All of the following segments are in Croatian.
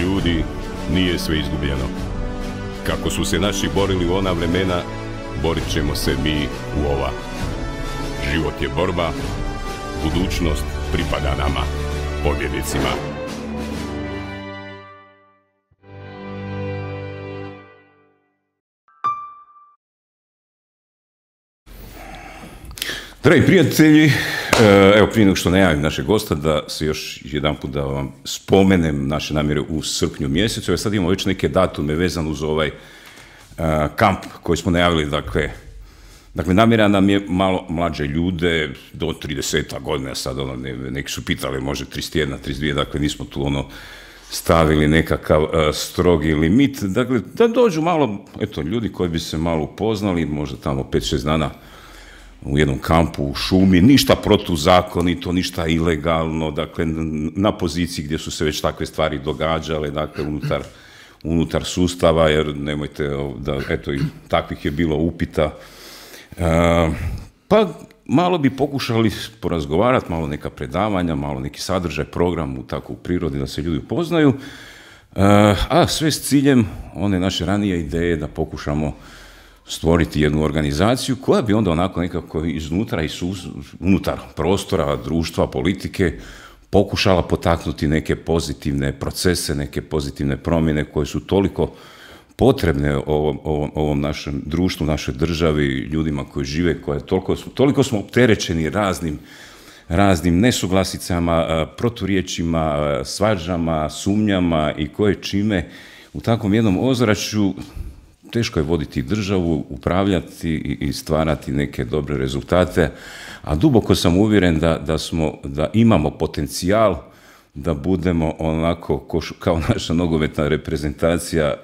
Ljudi, nije sve izgubljeno. Kako su se naši borili u ona vremena, borit ćemo se mi u ova. Život je borba, budućnost pripada nama, pobjednicima. Dragi prijatelji, E, evo, prije nego što najavim našeg gosta, da se još jedan put da vam spomenem naše namjere u srpnju mjesecu, jer sad imamo već neke datume vezane uz ovaj e, kamp koji smo najavili, dakle, dakle, namjera nam je malo mlađe ljude, do 30 godina sad, ono, neki su pitali, može 31, 32, dakle, nismo tu, ono, stavili nekakav e, strogi limit. Dakle, da dođu malo, eto, ljudi koji bi se malo upoznali, možda tamo 5-6 dana u jednom kampu u šumi, ništa protuzakonito, ništa ilegalno, dakle na poziciji gdje su se već takve stvari događale, dakle unutar, unutar sustava, jer nemojte da, eto i takvih je bilo upita. E, pa malo bi pokušali porazgovarati, malo neka predavanja, malo neki sadržaj, program u takvu prirodi da se ljudi upoznaju, e, a sve s ciljem one naše ranije ideje da pokušamo stvoriti jednu organizaciju koja bi onda onako nekako iznutra i unutar prostora, društva, politike pokušala potaknuti neke pozitivne procese, neke pozitivne promjene koje su toliko potrebne ovom, ovom, našem društvu, našoj državi, ljudima koji žive, koje toliko, toliko smo opterećeni raznim raznim nesuglasicama, proturječima, svađama, sumnjama i koje čime u takvom jednom ozračju teško je voditi državu, upravljati i stvarati neke dobre rezultate, a duboko sam uvjeren da, da, smo, da imamo potencijal da budemo onako kao naša nogometna reprezentacija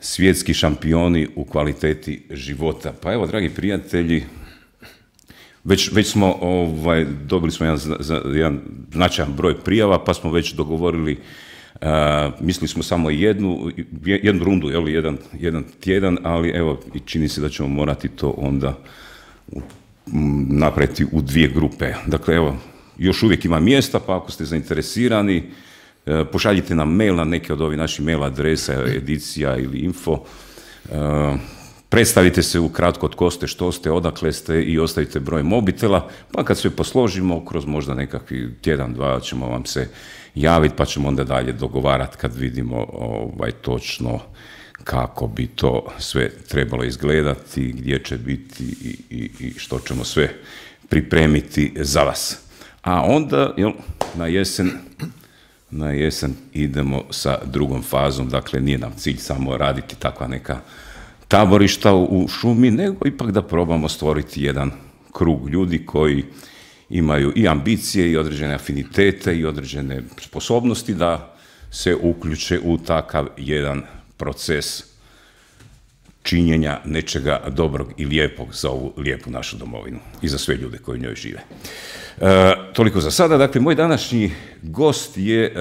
svjetski šampioni u kvaliteti života. Pa evo, dragi prijatelji, već, već smo, ovaj, dobili smo jedan, jedan značajan broj prijava, pa smo već dogovorili mislili smo samo jednu, jednu rundu, jel, jedan, jedan tjedan, ali evo, čini se da ćemo morati to onda napraviti u dvije grupe. Dakle, evo, još uvijek ima mjesta, pa ako ste zainteresirani, e, pošaljite nam mail na neke od ovih naših mail adresa, edicija ili info. E, predstavite se ukratko tko ste, što ste, odakle ste i ostavite broj mobitela, pa kad sve posložimo, kroz možda nekakvi tjedan, dva ćemo vam se javiti, pa ćemo onda dalje dogovarati kad vidimo ovaj, točno kako bi to sve trebalo izgledati, gdje će biti i, i, i što ćemo sve pripremiti za vas. A onda, na jesen na jesen idemo sa drugom fazom, dakle nije nam cilj samo raditi takva neka taborišta u šumi, nego ipak da probamo stvoriti jedan krug ljudi koji imaju i ambicije i određene afinitete i određene sposobnosti da se uključe u takav jedan proces činjenja nečega dobrog i lijepog za ovu lijepu našu domovinu i za sve ljude koji u njoj žive. E, toliko za sada. Dakle, moj današnji gost je e,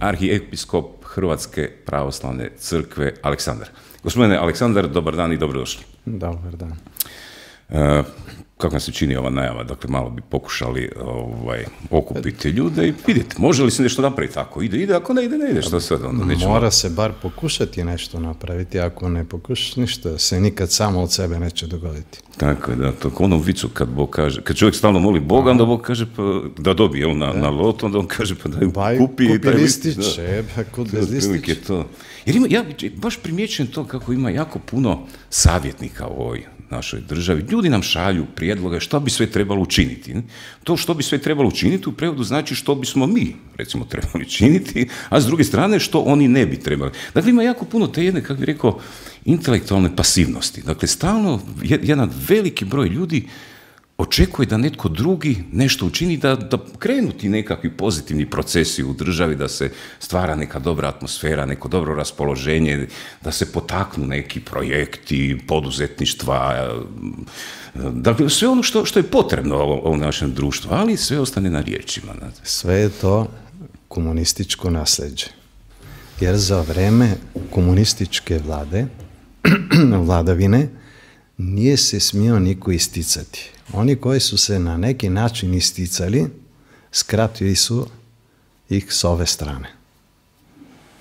arhijepiskop Hrvatske pravoslavne crkve Aleksandar. Gospodine Aleksandar, dobar dan i dobrodošli. Dobar dan. E, kako se čini ova najava, dakle malo bi pokušali ovaj, okupiti ljude i vidjeti, može li se nešto napraviti, ako ide, ide, ako ne ide, ne ide, što sad onda nećemo... Mora se bar pokušati nešto napraviti, ako ne pokušaš ništa, se nikad samo od sebe neće dogoditi. Tako je, da, to onom vicu kad Bog kaže, kad čovjek stalno moli Boga, onda Bog kaže pa, da dobije on na, na lot, onda on kaže pa da pa kupi, kupi kod bez Jer ima, ja baš primjećujem to kako ima jako puno savjetnika u ovoj našoj državi. Ljudi nam šalju prijedloge što bi sve trebalo učiniti. To što bi sve trebalo učiniti u prevodu znači što bismo mi, recimo, trebali učiniti, a s druge strane što oni ne bi trebali. Dakle, ima jako puno te jedne, kako bi rekao, intelektualne pasivnosti. Dakle, stalno jedan veliki broj ljudi očekuje da netko drugi nešto učini, da, da krenu ti nekakvi pozitivni procesi u državi, da se stvara neka dobra atmosfera, neko dobro raspoloženje, da se potaknu neki projekti, poduzetništva, Da, sve ono što, što je potrebno ovom našem društvu, ali sve ostane na riječima. Sve je to komunističko nasljeđe. Jer za vreme komunističke vlade, vladavine, nije se smio niko isticati oni koji su se na neki način isticali, skratili su ih s ove strane.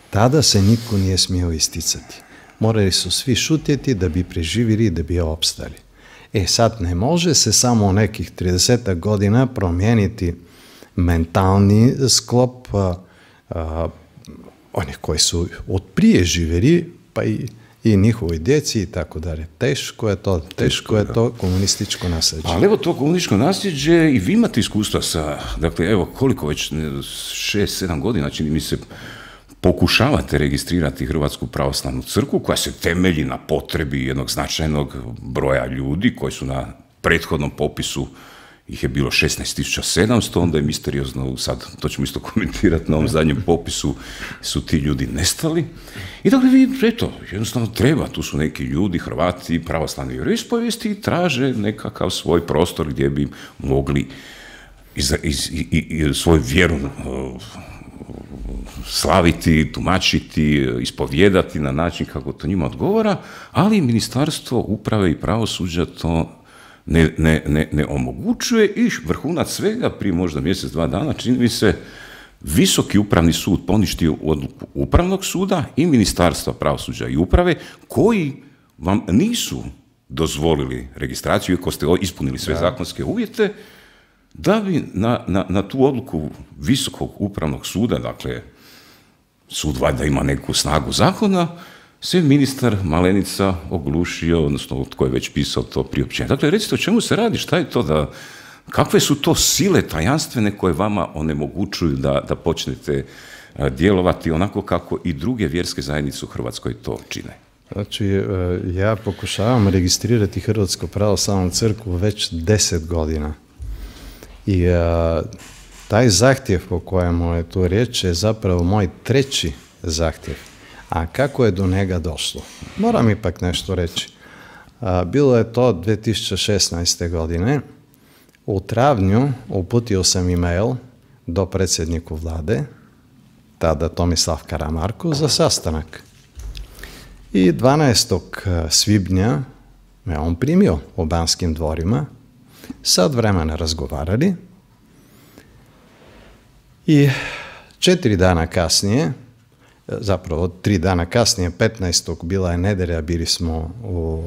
Tada se niko nije smio isticati. Morali su svi šutjeti da bi preživili i da bi opstali. E sad ne može se samo nekih 30 godina promijeniti mentalni sklop onih koji su od prije živjeli, pa i i njihovoj djeci i tako dalje. Teško je to, teško, je to komunističko nasljeđe. Ali evo to komunističko nasljeđe i vi imate iskustva sa, dakle evo koliko već, šest, sedam godina čini mi se pokušavate registrirati Hrvatsku pravoslavnu crku koja se temelji na potrebi jednog značajnog broja ljudi koji su na prethodnom popisu ih je bilo 16.700, onda je misteriozno, sad to ćemo isto komentirati na ovom zadnjem popisu, su ti ljudi nestali. I dakle, vi, eto, jednostavno treba, tu su neki ljudi, Hrvati, pravoslavni vjeroispovijesti i traže nekakav svoj prostor gdje bi mogli iz, iz, i, svoju vjeru uh, slaviti, tumačiti, ispovjedati na način kako to njima odgovara, ali Ministarstvo uprave i pravosuđa to ne, ne, ne, ne omogućuje i vrhunac svega prije možda mjesec, dva dana čini mi se Visoki upravni sud poništio odluku upravnog suda i ministarstva pravosuđa i uprave koji vam nisu dozvolili registraciju, iako ste ispunili sve zakonske uvjete, da bi na, na, na tu odluku Visokog upravnog suda, dakle, sud valjda ima neku snagu zakona, se ministar Malenica oglušio, odnosno tko je već pisao to priopćenje. Dakle, recite o čemu se radi, šta je to da, kakve su to sile tajanstvene koje vama onemogućuju da, da počnete e, djelovati onako kako i druge vjerske zajednice u Hrvatskoj to čine? Znači, e, ja pokušavam registrirati Hrvatsko pravo samom crkvu već deset godina. I e, taj zahtjev po kojemu je to riječ je zapravo moj treći zahtjev. А како е до него дошло? Морам ипак нешто речи. Било е тоа 2016 година. У травњу упутил сам имејл до председнику владе, тада Томислав Карамарко, за sastanak. И 12. свибња ме он примио у Банским дворима, сад време времена разговарали, и четири дана касније, zapravo tri dana kasnije, 15. bila je nedelja, bili smo u,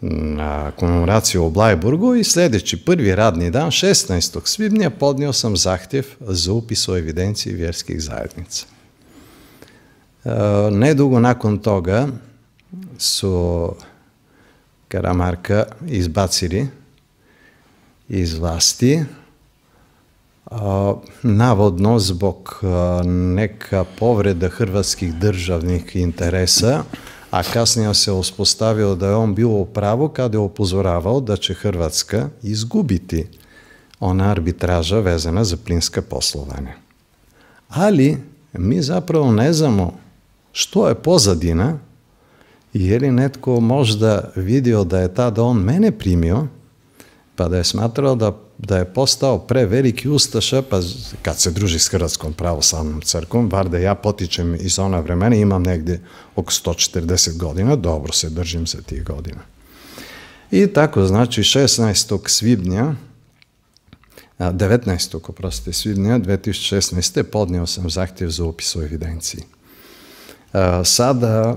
na komemoraciju u Blajburgu i sljedeći prvi radni dan, 16. svibnja, podnio sam zahtjev za upis o evidenciji vjerskih zajednica. E, nedugo nakon toga su Karamarka izbacili iz vlasti, navodno zbog e, neka povreda hrvatskih državnih interesa, a kasnije se uspostavio da je on bio u pravu kada je upozoravao da će Hrvatska izgubiti ona arbitraža vezana za plinske poslovanje. Ali mi zapravo ne znamo što je pozadina i je li netko možda vidio da je tada on mene primio, pa da je smatrao da da je postao preveliki ustaša, pa kad se druži s Hrvatskom pravoslavnom crkom, bar da ja potičem iz ona vremena, imam negdje oko 140 godina, dobro se držim se tih godina. I tako, znači, 16. svibnja, 19. oprostite, svibnja 2016. podnio sam zahtjev za upis u evidenciji. Sada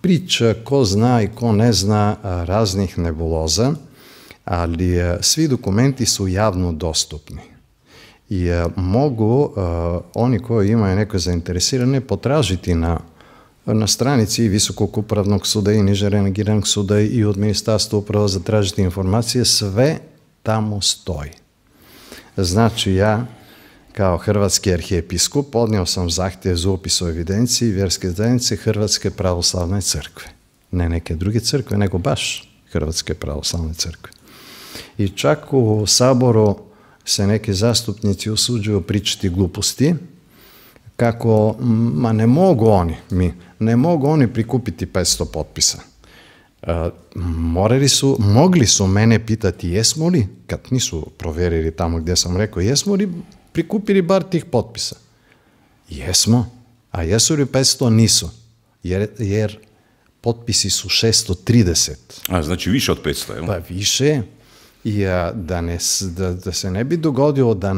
priča ko zna i ko ne zna raznih nebuloza, ali eh, svi dokumenti su javno dostupni i eh, mogu eh, oni koji imaju neko zainteresirane potražiti na na stranici Visokog upravnog suda i niže renegiranog suda i od ministarstva upravo zatražiti informacije, sve tamo stoji. Znači ja kao hrvatski arhijepiskup podnio sam zahtjev za upis u evidenciji vjerske zajednice Hrvatske pravoslavne crkve. Ne neke druge crkve, nego baš Hrvatske pravoslavne crkve. I čak u Saboru se neki zastupnici usuđuju pričati gluposti, kako, ma ne mogu oni, mi, ne mogu oni prikupiti 500 potpisa. E, su, mogli su mene pitati jesmo li, kad nisu provjerili tamo gdje sam rekao, jesmo li prikupili bar tih potpisa? Jesmo, a jesu li 500? Nisu, jer, potpisi su 630. A, znači više od 500, jel? Pa više, И да, не, да, да се не би догодило да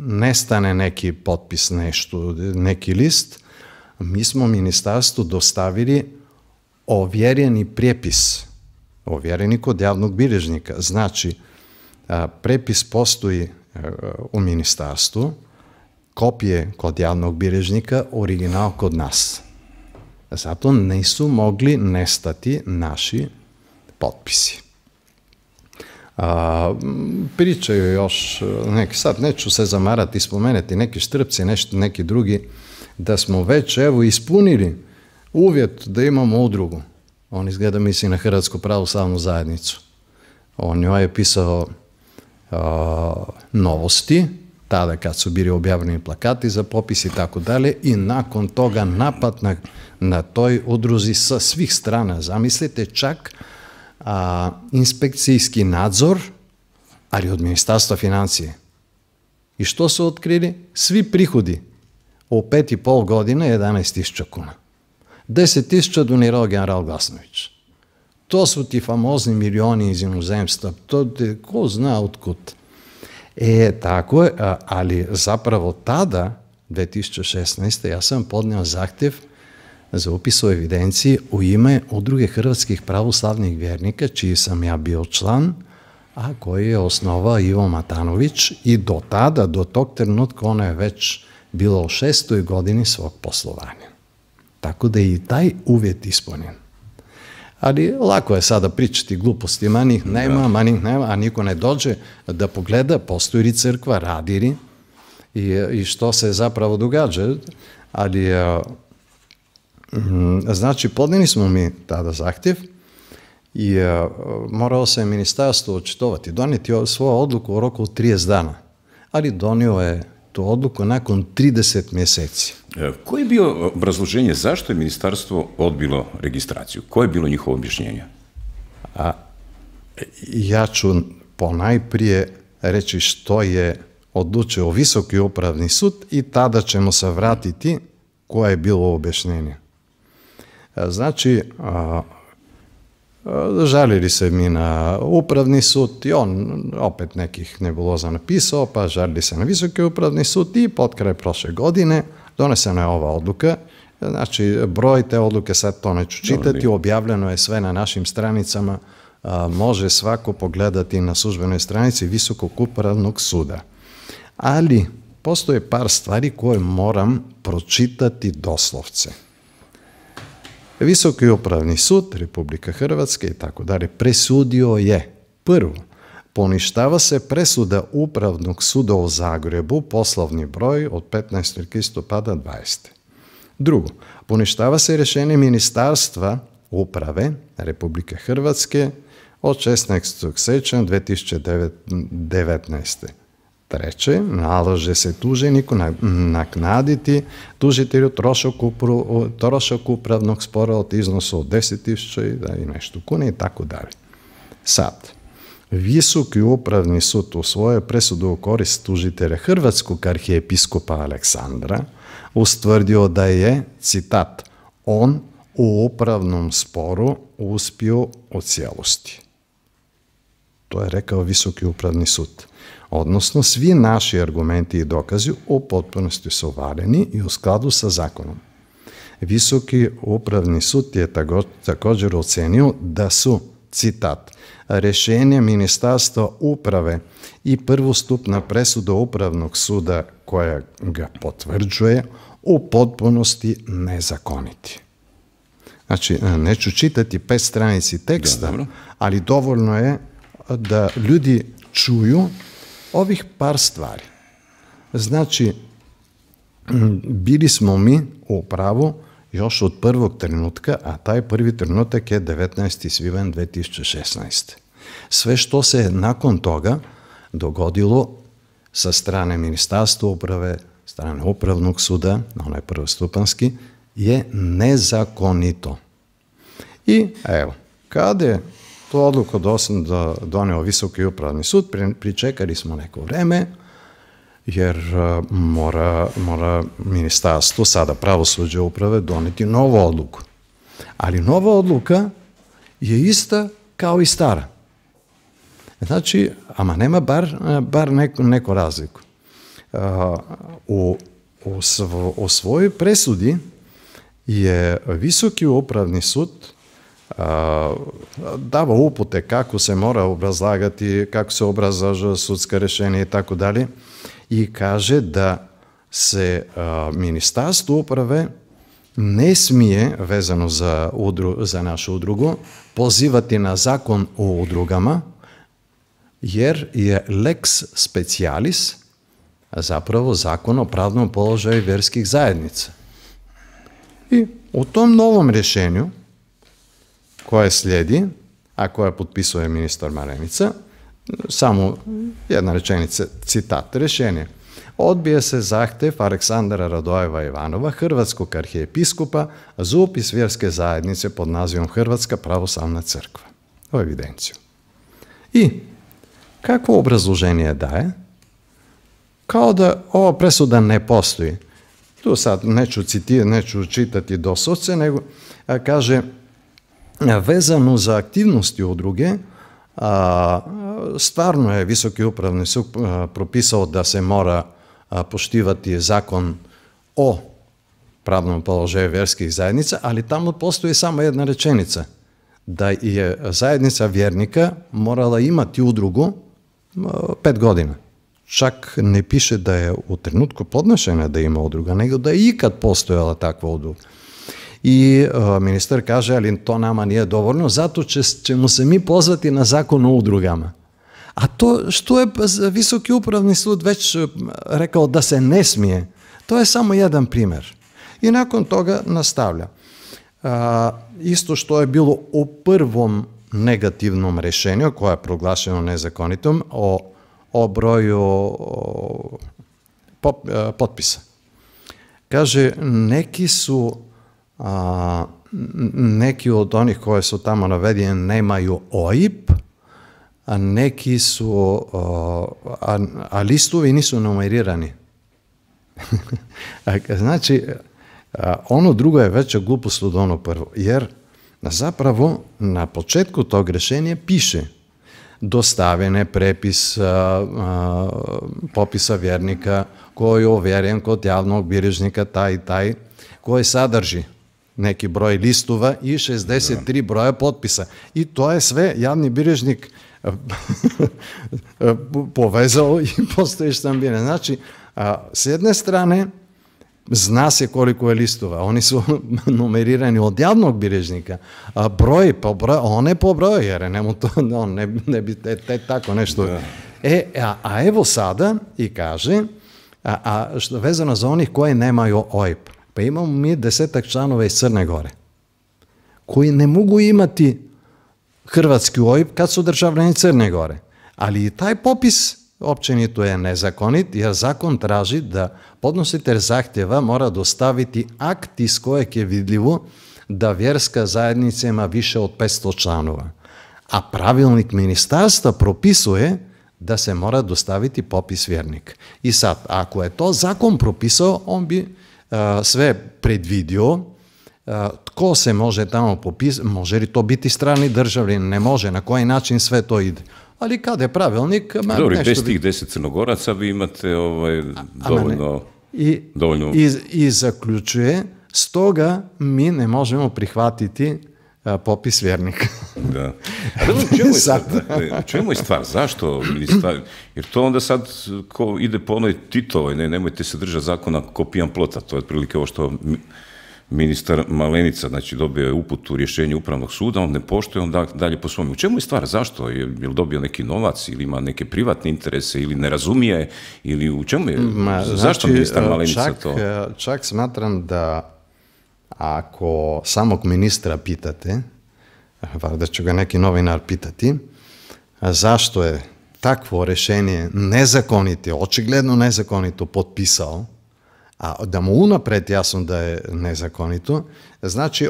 нестане неки подпис, нешто, неки лист, ми смо Министарство доставили овјерени препис, овјерени код јавног билежника. Значи, препис постои у Министарство, копие код јавног билежника, оригинал код нас. Затоа не су могли нестати наши подписи. A, pričaju još, neki sad neću se zamarati i spomenuti neki štrpci, nešto, neki drugi, da smo već evo ispunili uvjet da imamo udrugu. On izgleda misli na Hrvatsku pravoslavnu zajednicu. On joj je pisao a, novosti, tada kad su bili objavljeni plakati za popis i tako dalje i nakon toga napad na, na toj udruzi sa svih strana. Zamislite čak а, инспекцијски надзор, али од Министарство финансии. И што се открили? Сви приходи. О пет и пол година 11.000 куна. 10.000 донирал генерал Гласнович. То су ти фамозни милиони из иноземства. То ко зна откуд. Е, тако е, али заправо тада, 2016, јас сам поднео захтев za upis u evidenciji u ime Udruge hrvatskih pravoslavnih vjernika, čiji sam ja bio član, a koji je osnovao Ivo Matanović i do tada, do tog trenutka, ono je već bilo u šestoj godini svog poslovanja. Tako da je i taj uvjet ispunjen. Ali lako je sada pričati gluposti, manih nema, manih nema, a niko ne dođe da pogleda, postoji li crkva, radi i, i što se zapravo događa. Ali Mhm. Znači, podnijeli smo mi tada zahtjev i morao e, moralo se ministarstvo očitovati, donijeti svoju odluku u roku od 30 dana, ali donio je tu odluku nakon 30 mjeseci. E, koje je bio obrazloženje zašto je ministarstvo odbilo registraciju? Koje je bilo njihovo objašnjenje? A, ja ću ponajprije reći što je odlučio Visoki upravni sud i tada ćemo se vratiti koje je bilo objašnjenje. E, znači, žalili se mi na upravni sud i on opet nekih nebuloza napisao, pa žalili se na visoki upravni sud i pod kraj prošle godine donesena je ova odluka. E, znači, broj te odluke, sad to neću čitati, objavljeno je sve na našim stranicama, može svako pogledati na službenoj stranici Visokog upravnog suda. Ali, postoje par stvari koje moram pročitati doslovce. Visoki upravni sud Republike Hrvatske i tako dalje presudio je prvo Poništava se presuda Upravnog suda u Zagrebu, poslovni broj od 15. listopada 20. Drugo, poništava se rješenje Ministarstva uprave Republike Hrvatske od 16. sečnja 2019. Treće, nalože se tuženiku naknaditi tužitelju trošak upravnog spora od iznosu od 10.000 i nešto kune i tako dalje. Sad, Visoki upravni sud u svojoj presudu u korist tužitelja Hrvatskog arhijepiskopa Aleksandra ustvrdio da je, citat, on u upravnom sporu uspio u cijelosti. To je rekao Visoki upravni sud. Односно, сви наши аргументи и докази о потпуности се варени и у складу со законом. Високи управни суд е такођер оценил да су, цитат, решение министарство управе и првоступна пресуда Управног суда која га потврđује о потпуности незаконити. Значи, neću čitati pet stranici teksta, да, али доволно е да луѓи чују ovih par stvari. Znači, bili smo mi u pravu još od prvog trenutka, a taj prvi trenutak je 19. svibanj 2016. Sve što se nakon toga dogodilo sa strane Ministarstva uprave, strane Upravnog suda, onaj prvostupanski, je nezakonito. I evo, kada je Тоа одлука до 8 да донео Високи управни суд, причекали смо неко време, jer мора mora ministarstvo, sada pravosuđe uprave, донети нова одлука. Али нова одлука е иста kao и стара. Значи, ама нема бар bar neku, neku razliku. U, u, svo, u svojoj presudi je Visoki upravni dava upute kako se mora obrazlagati, kako se obrazlaža sudska rješenja i tako dalje i kaže da se ministarstvo uprave ne smije vezano za, za našu udrugu, pozivati na zakon o udrugama, jer je lex specialis zapravo zakon o pravnom položaju verskih zajednica. I u tom novom rješenju, koje slijedi, a koje potpisuje ministar Marenica, samo jedna rečenica, citat, rješenje. Odbije se zahtjev Aleksandra Radojeva Ivanova, hrvatskog arhijepiskupa, za upis vjerske zajednice pod nazivom Hrvatska pravoslavna crkva. o evidenciju. I kako obrazloženje daje? Kao da ova presuda ne postoji. Tu sad neću citirati, neću čitati doslovce, nego kaže vezano za aktivnosti udruge, stvarno je Visoki upravni suk propisao da se mora poštivati zakon o pravnom položaju vjerskih zajednica, ali tamo postoji samo jedna rečenica, da je zajednica vjernika morala imati udrugu pet godina. Čak ne piše da je u trenutku podnošenja da ima udruga, nego da je ikad postojala takva udruga. И министер каже, али то нама не е доволно, зато че, че му се ми позвати на закон о удрugama. А то што е Високи управни суд веќе рекал да се не смие, тоа е само еден пример. И након тога наставља. А, исто што е било о првом негативном решенију, кое е проглашено незаконитом, о, о броју о, по, подписа. Каже, неки су a, neki od onih koji su tamo navedene nemaju OIP, a neki su, a, listovi nisu numerirani. znači, ono drugo je veća glupost od ono prvo, jer zapravo na početku tog rješenja piše dostavene prepis popisa vjernika koji je ovjeren kod javnog bilježnika taj i taj koji sadrži неки број листува и 63 да. броја подписа. И тоа е све јавни бирежник повезал и постои штамбине. Значи, а, с една страна, зна се колико е листува, Они се номерирани од јавног бирежника. А број по број, он е по број, јер, нему тоа, он не, не би те, е тако нешто. Да. Е, а, а ево сада и каже, а, а што везано за оних кои немају ОИП. Па имам ми десетак чланове из Црна Горе, кои не могу имати хрватски ОИБ кад су државljani Црне Горе. Али и тај попис опченито е незаконит, јер закон тражи да подносител захтева мора доставити акт из кое ќе видливо да верска заедница има више од 500 членова. А правилник министарства прописуе да се мора доставити попис верник. И сад, ако е тоа закон прописал, он би све предвидио, тко се може таму попис, може ли то бити страни државлин, не може, на кој начин све тоа иде. Али каде правилник, ма, Добре, без тих 10 црногораца ви имате овој доволно и, доволно и, и заклучуе, стога ми не можеме прихватити popis vjernika. da. A čemu je, Stvar, Zašto? Jer to onda sad ko ide po onoj Titovoj, ne, nemojte se držati zakona ko pijan plota. To je otprilike ovo što ministar Malenica, znači dobio je uput u rješenje upravnog suda, on ne poštuje, on da, dalje po svom. U čemu je stvar? Zašto? Je, je li dobio neki novac ili ima neke privatne interese ili ne razumije ili u čemu je? Ma, zašto znači, ministar e, Malenica čak, to? E, čak smatram da А ако самог министра питате, варда ќе го неки новинар питати, зашто е такво решение незаконите, очигледно незаконито подписал, а да му унапред јасно да е незаконито, значи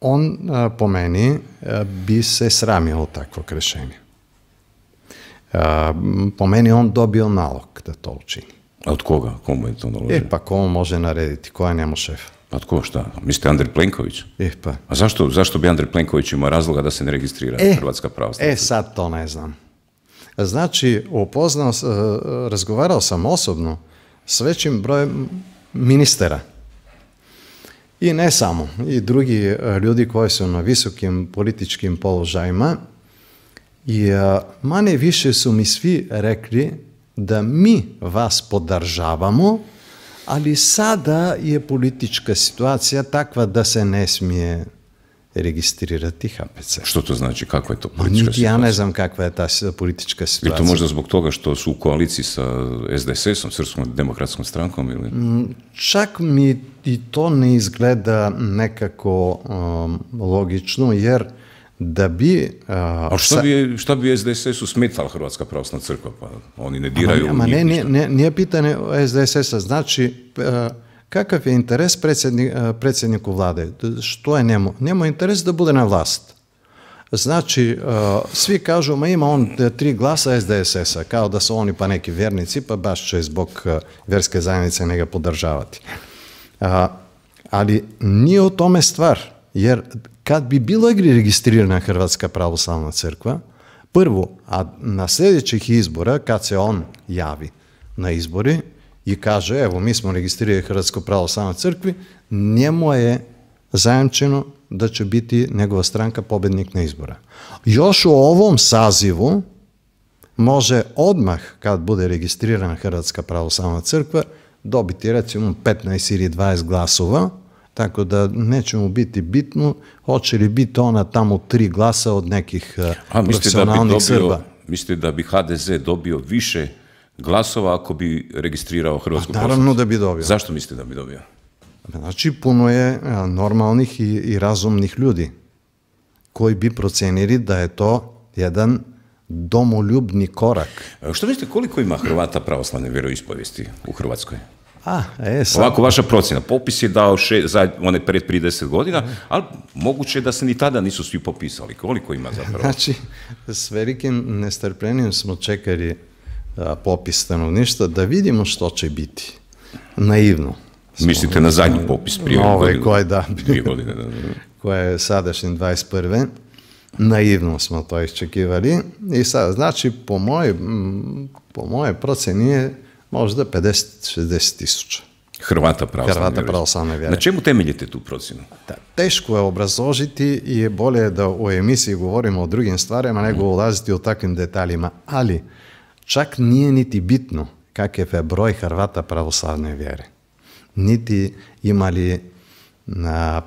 он по мене би се срамил од такво решение. По мене он добил налог да тоа учини. од кога? Кому е тоа налог? Е, па кому може наредити? Кој е нему шеф? Pa tko šta? Mislite Andrej Plenković? Eh, pa. A zašto, zašto bi Andrej Plenković imao razloga da se ne registrira eh, Hrvatska pravostna? E, sad to ne znam. Znači, upoznao, e, razgovarao sam osobno s većim brojem ministera. I ne samo, i drugi e, ljudi koji su na visokim političkim položajima. I e, manje više su mi svi rekli da mi vas podržavamo, ali sada je politička situacija takva da se ne smije registrirati HPC. Što to znači? Kakva je to pa politička Niti Ja ne znam kakva je ta politička situacija. to možda zbog toga što su u koaliciji sa SDSS-om, Srpskom demokratskom strankom? Ili? Mm, čak mi i to ne izgleda nekako um, logično, jer da bi... A šta bi, šta bi SDSS-u Hrvatska pravoslavna crkva? Pa oni ne diraju... ne, nije pitanje SDSS-a. Znači, kakav je interes predsjednik, predsjedniku vlade? Što je njemu? Njemu interes da bude na vlast. Znači, svi kažu, ma ima on e, tri glasa SDSS-a, kao da su oni pa neki vjernici, pa baš će zbog e, verske zajednice njega podržavati. Ali nije u tome stvar, jer kad bi bilo igri registrirana Hrvatska pravoslavna crkva, prvo, a na sljedećih izbora, kad se on javi na izbori i kaže, evo, mi smo registrirali Hrvatsko pravoslavnu crkvi, njemu je zajamčeno da će biti njegova stranka pobjednik na izbora. Još u ovom sazivu može odmah kad bude registrirana Hrvatska pravoslavna crkva dobiti recimo 15 ili 20 glasova tako da neće mu biti bitno, hoće li biti ona tamo tri glasa od nekih A, profesionalnih da bi Srba. Mislite da bi HDZ dobio više glasova ako bi registrirao Hrvatsku pa Naravno da bi dobio. Zašto mislite da bi dobio? Znači, puno je eh, normalnih i, i razumnih ljudi koji bi procenili da je to jedan domoljubni korak. Što mislite, koliko ima Hrvata pravoslavne vjeroispovijesti u Hrvatskoj? A, e, sad. Ovako, vaša procjena. Popis je dao še, za one pred prije deset godina, ali moguće je da se ni tada nisu svi popisali. Koliko ima zapravo? Znači, s velikim nestrpljenim smo čekali a, popis stanovništva da vidimo što će biti. Naivno. Smo, Mislite na zadnji popis prije ove ovaj godine? Koje, da. Dvije godine, da, je sadašnji 21. Naivno smo to iščekivali i sad, znači, po mojoj po moje procjeni je možda 50-60 tisuća. Hrvata pravoslavne Hrvata vjere. Na čemu temeljite tu procjenu? teško je obrazložiti i je bolje da u emisiji govorimo o drugim stvarima nego mhm. ulaziti u takvim detaljima. Ali čak nije niti bitno kakav je broj Hrvata pravoslavne vjere. Niti imali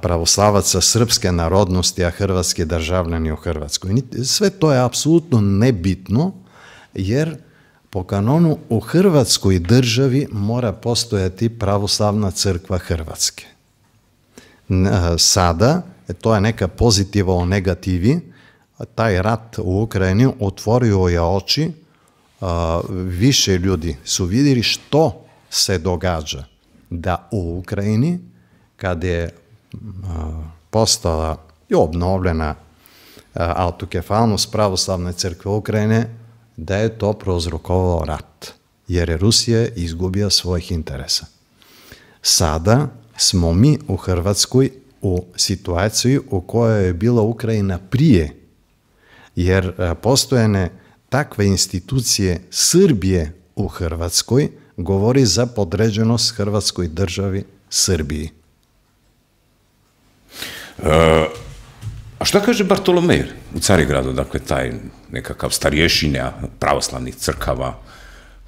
pravoslavaca srpske narodnosti, a hrvatski državljani u Hrvatskoj. Sve to je apsolutno nebitno, jer po kanonu u Hrvatskoj državi mora postojati pravoslavna crkva Hrvatske. Sada, e, to je neka pozitiva o negativi, taj rat u Ukrajini otvorio je oči, više ljudi su vidjeli što se događa da u Ukrajini, kad je postala i obnovljena autokefalnost pravoslavne crkve Ukrajine, da je to prouzrokovao rat, jer je Rusija izgubila svojih interesa. Sada smo mi u Hrvatskoj u situaciji u kojoj je bila Ukrajina prije, jer e, postojene takve institucije Srbije u Hrvatskoj govori za podređenost Hrvatskoj državi Srbiji. E, a šta kaže Bartolomej u Carigradu, dakle taj nekakav starješinja pravoslavnih crkava?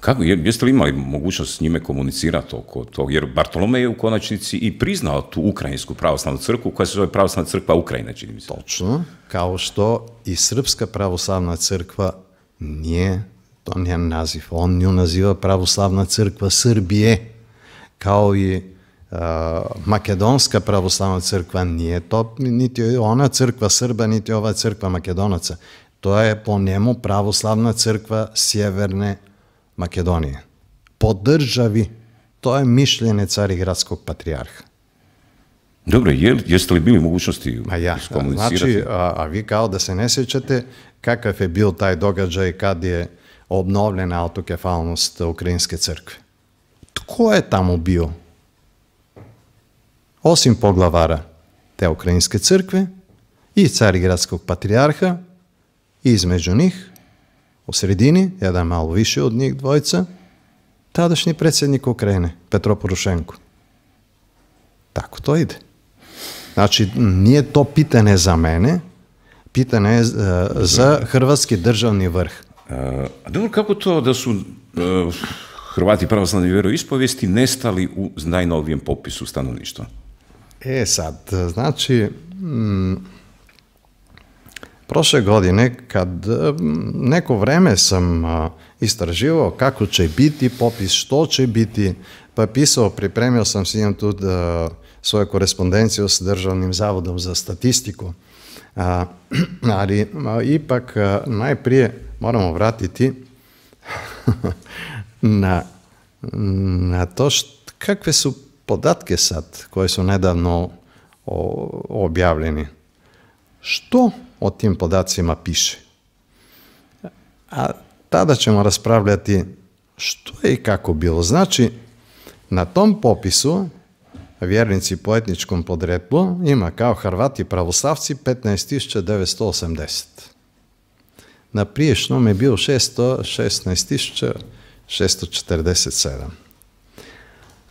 Kako, jeste li imali mogućnost s njime komunicirati oko tog? Jer Bartolomej je u konačnici i priznao tu ukrajinsku pravoslavnu crkvu koja se zove pravoslavna crkva Ukrajina, čini mi se. Točno, kao što i srpska pravoslavna crkva nije, to nije naziv, on nju naziva pravoslavna crkva Srbije, kao i Македонска православна црква не е топ, нити она црква Срба, нити ова црква Македонаца. Тоа е по нему православна црква Северне Македонија. По држави, тоа е мишлење Цариградског патриарха. Добро, јел, јесте ли били могуćности Ма ја, да значи, а, а ви као да се не сеќате какав е бил тај догаѓај каде е обновлена аутокефалност Украинске цркве. Тко е таму био? Osim poglavara te Ukrajinske crkve i carigradskog patrijarha, i između njih, u sredini, jedan malo više od njih dvojica, tadašnji predsjednik Ukrajine, Petro Porušenko. Tako to ide. Znači, nije to pitanje za mene, pitanje je za hrvatski državni vrh. E, a dobro, kako to da su e, Hrvati pravoslavne vjeroispovijesti nestali u najnovijem popisu stanovništva? E sad, znači, m, mm, prošle godine kad mm, neko vreme sam istraživao kako će biti popis, što će biti, pa pisao, pripremio sam s imam tu e, svoju korespondenciju s Državnim zavodom za statistiku. A, ali ipak najprije moramo vratiti na, na to št, kakve su podatke sad koje su nedavno objavljeni, što o tim podacima piše? A tada ćemo raspravljati što je i kako bilo. Znači, na tom popisu vjernici po etničkom podretlu ima kao Hrvati pravoslavci 15.980. Na priješnom je bilo 616.647.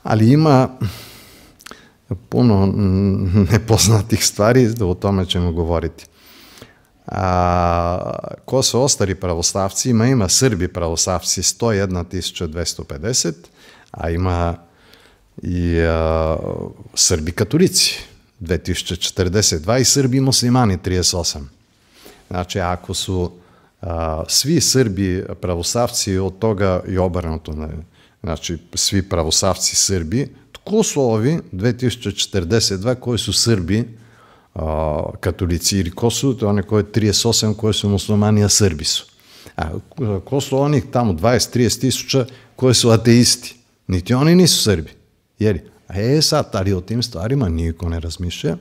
Али има пуно непознатих ствари, о томе ќе му говорите. А, ко се остари православци, има, има срби православци 101.250, а има и а, срби католици 2042 и срби муслимани 38. Значи, ако су а, сви срби православци од тога и обрнато, znači svi pravosavci Srbi, tko su ovi 2042 koji su Srbi, a, katolici ili ko su one koje 38 koji su muslimani, a Srbi su. A ko su onih tamo 20-30 tisuća koji su ateisti? Niti oni nisu Srbi. Jeli? E sad, ali o tim stvarima niko ne razmišlja.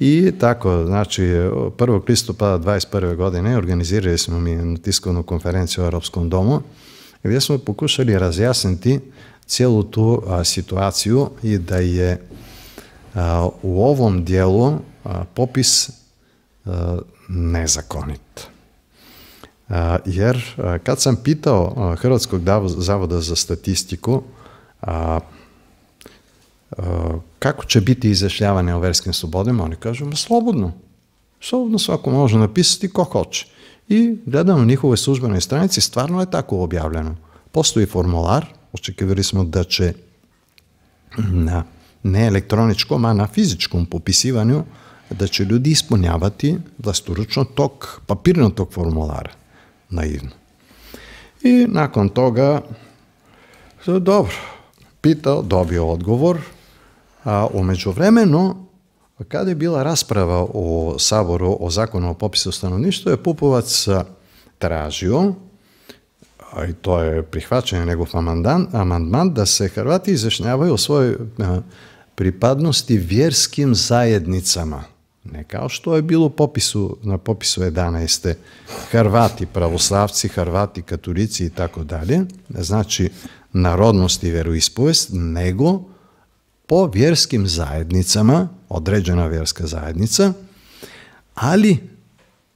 I tako, znači, 1. listopada 21. godine organizirali smo mi tiskovnu konferenciju u Europskom domu gdje smo pokušali razjasniti cijelu tu situaciju i da je u ovom dijelu popis nezakonit. Jer kad sam pitao Hrvatskog zavoda za statistiku kako će biti izjašnjavanje o verskim slobodama, oni kažu slobodno. Slobodno svako može napisati ko hoće i gledam na njihovoj službenoj stranici, stvarno je tako objavljeno. Postoji formular, očekivali smo da će na ne elektroničkom, a na fizičkom popisivanju, da će ljudi ispunjavati vlastoručno tog papirnatog formulara. Naivno. I nakon toga, dobro, pitao, dobio odgovor, a umeđu vremenu pa Kada je bila rasprava o Saboru o zakonu o popisu stanovništva, je Pupovac tražio, i to je prihvaćen njegov amandman, da se Hrvati izrašnjavaju o svojoj e, pripadnosti vjerskim zajednicama. Ne kao što je bilo popisu, na popisu 11. Hrvati, pravoslavci, Hrvati, katolici i tako dalje, znači narodnost i veroispovest, nego po vjerskim zajednicama, određena vjerska zajednica, ali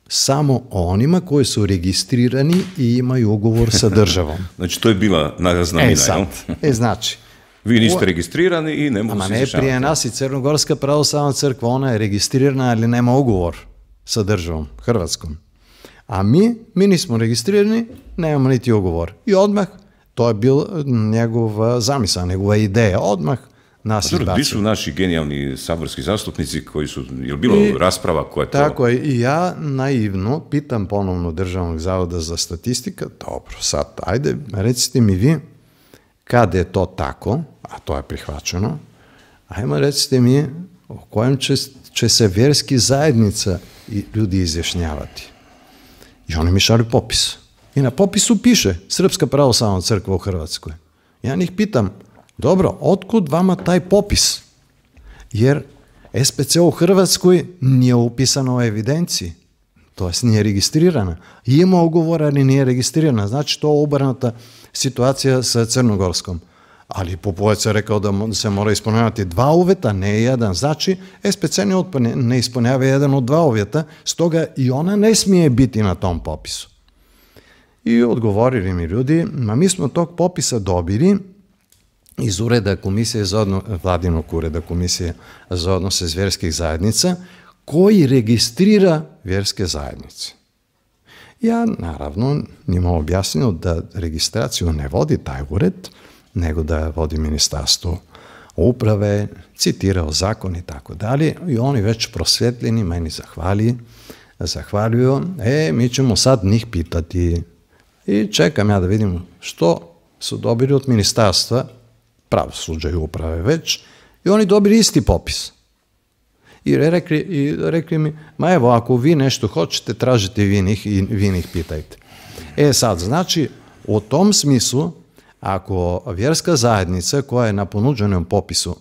samo onima koji su registrirani i imaju ugovor sa državom. znači, to je bila naraznamina, e, e, znači, vi niste registrirani i ne mogu se ne, prije nas i Crnogorska pravoslavna crkva, ona je registrirana, ali nema ugovor sa državom, Hrvatskom. A mi, mi nismo registrirani, nemamo niti ugovor. I odmah, to je bil njegov eh, zamisao, njegova ideja, odmah nas pa izbacili. Gdje su naši genijalni saborski zastupnici koji su, je bilo rasprava koja to... Tako je, i ja naivno pitam ponovno Državnog zavoda za statistika, dobro, sad, ajde, recite mi vi, kada je to tako, a to je prihvaćeno, ajmo recite mi o kojem će, će se vjerski zajednica i ljudi izjašnjavati. I oni mi šalju popis. I na popisu piše Srpska pravoslavna crkva u Hrvatskoj. Ja njih pitam, Добро, откуд вама тај попис? Јер СПЦ у Хрватској не е уписано во евиденција т.е. не е регистрирана. И има оговора, ни не е регистрирана. Значи, тоа обрната ситуација со Црногорском. Али Поповец се рекол да, да се мора исполняват два овета, не е еден. Значи, СПЦ не, отпане, не исполнява еден од два овета, стога и она не смие бити на том попису. И одговорили ми луѓе, ма ми смо ток пописа добили, iz ureda komisije za odno, vladinog ureda komisije za odnose s vjerskih zajednica koji registrira vjerske zajednice. Ja naravno njima objasnio da registraciju ne vodi taj ured, nego da vodi ministarstvo uprave, citirao zakon i tako dalje i oni već prosvjetljeni meni zahvali, zahvaljuju. e, mi ćemo sad njih pitati i čekam ja da vidim što su dobili od ministarstva pravosuđa i uprave već, i oni dobili isti popis. I rekli, i rekli mi, ma evo, ako vi nešto hoćete, tražite vi njih i vi njih pitajte. E sad, znači, u tom smislu, ako vjerska zajednica koja je na ponuđenom popisu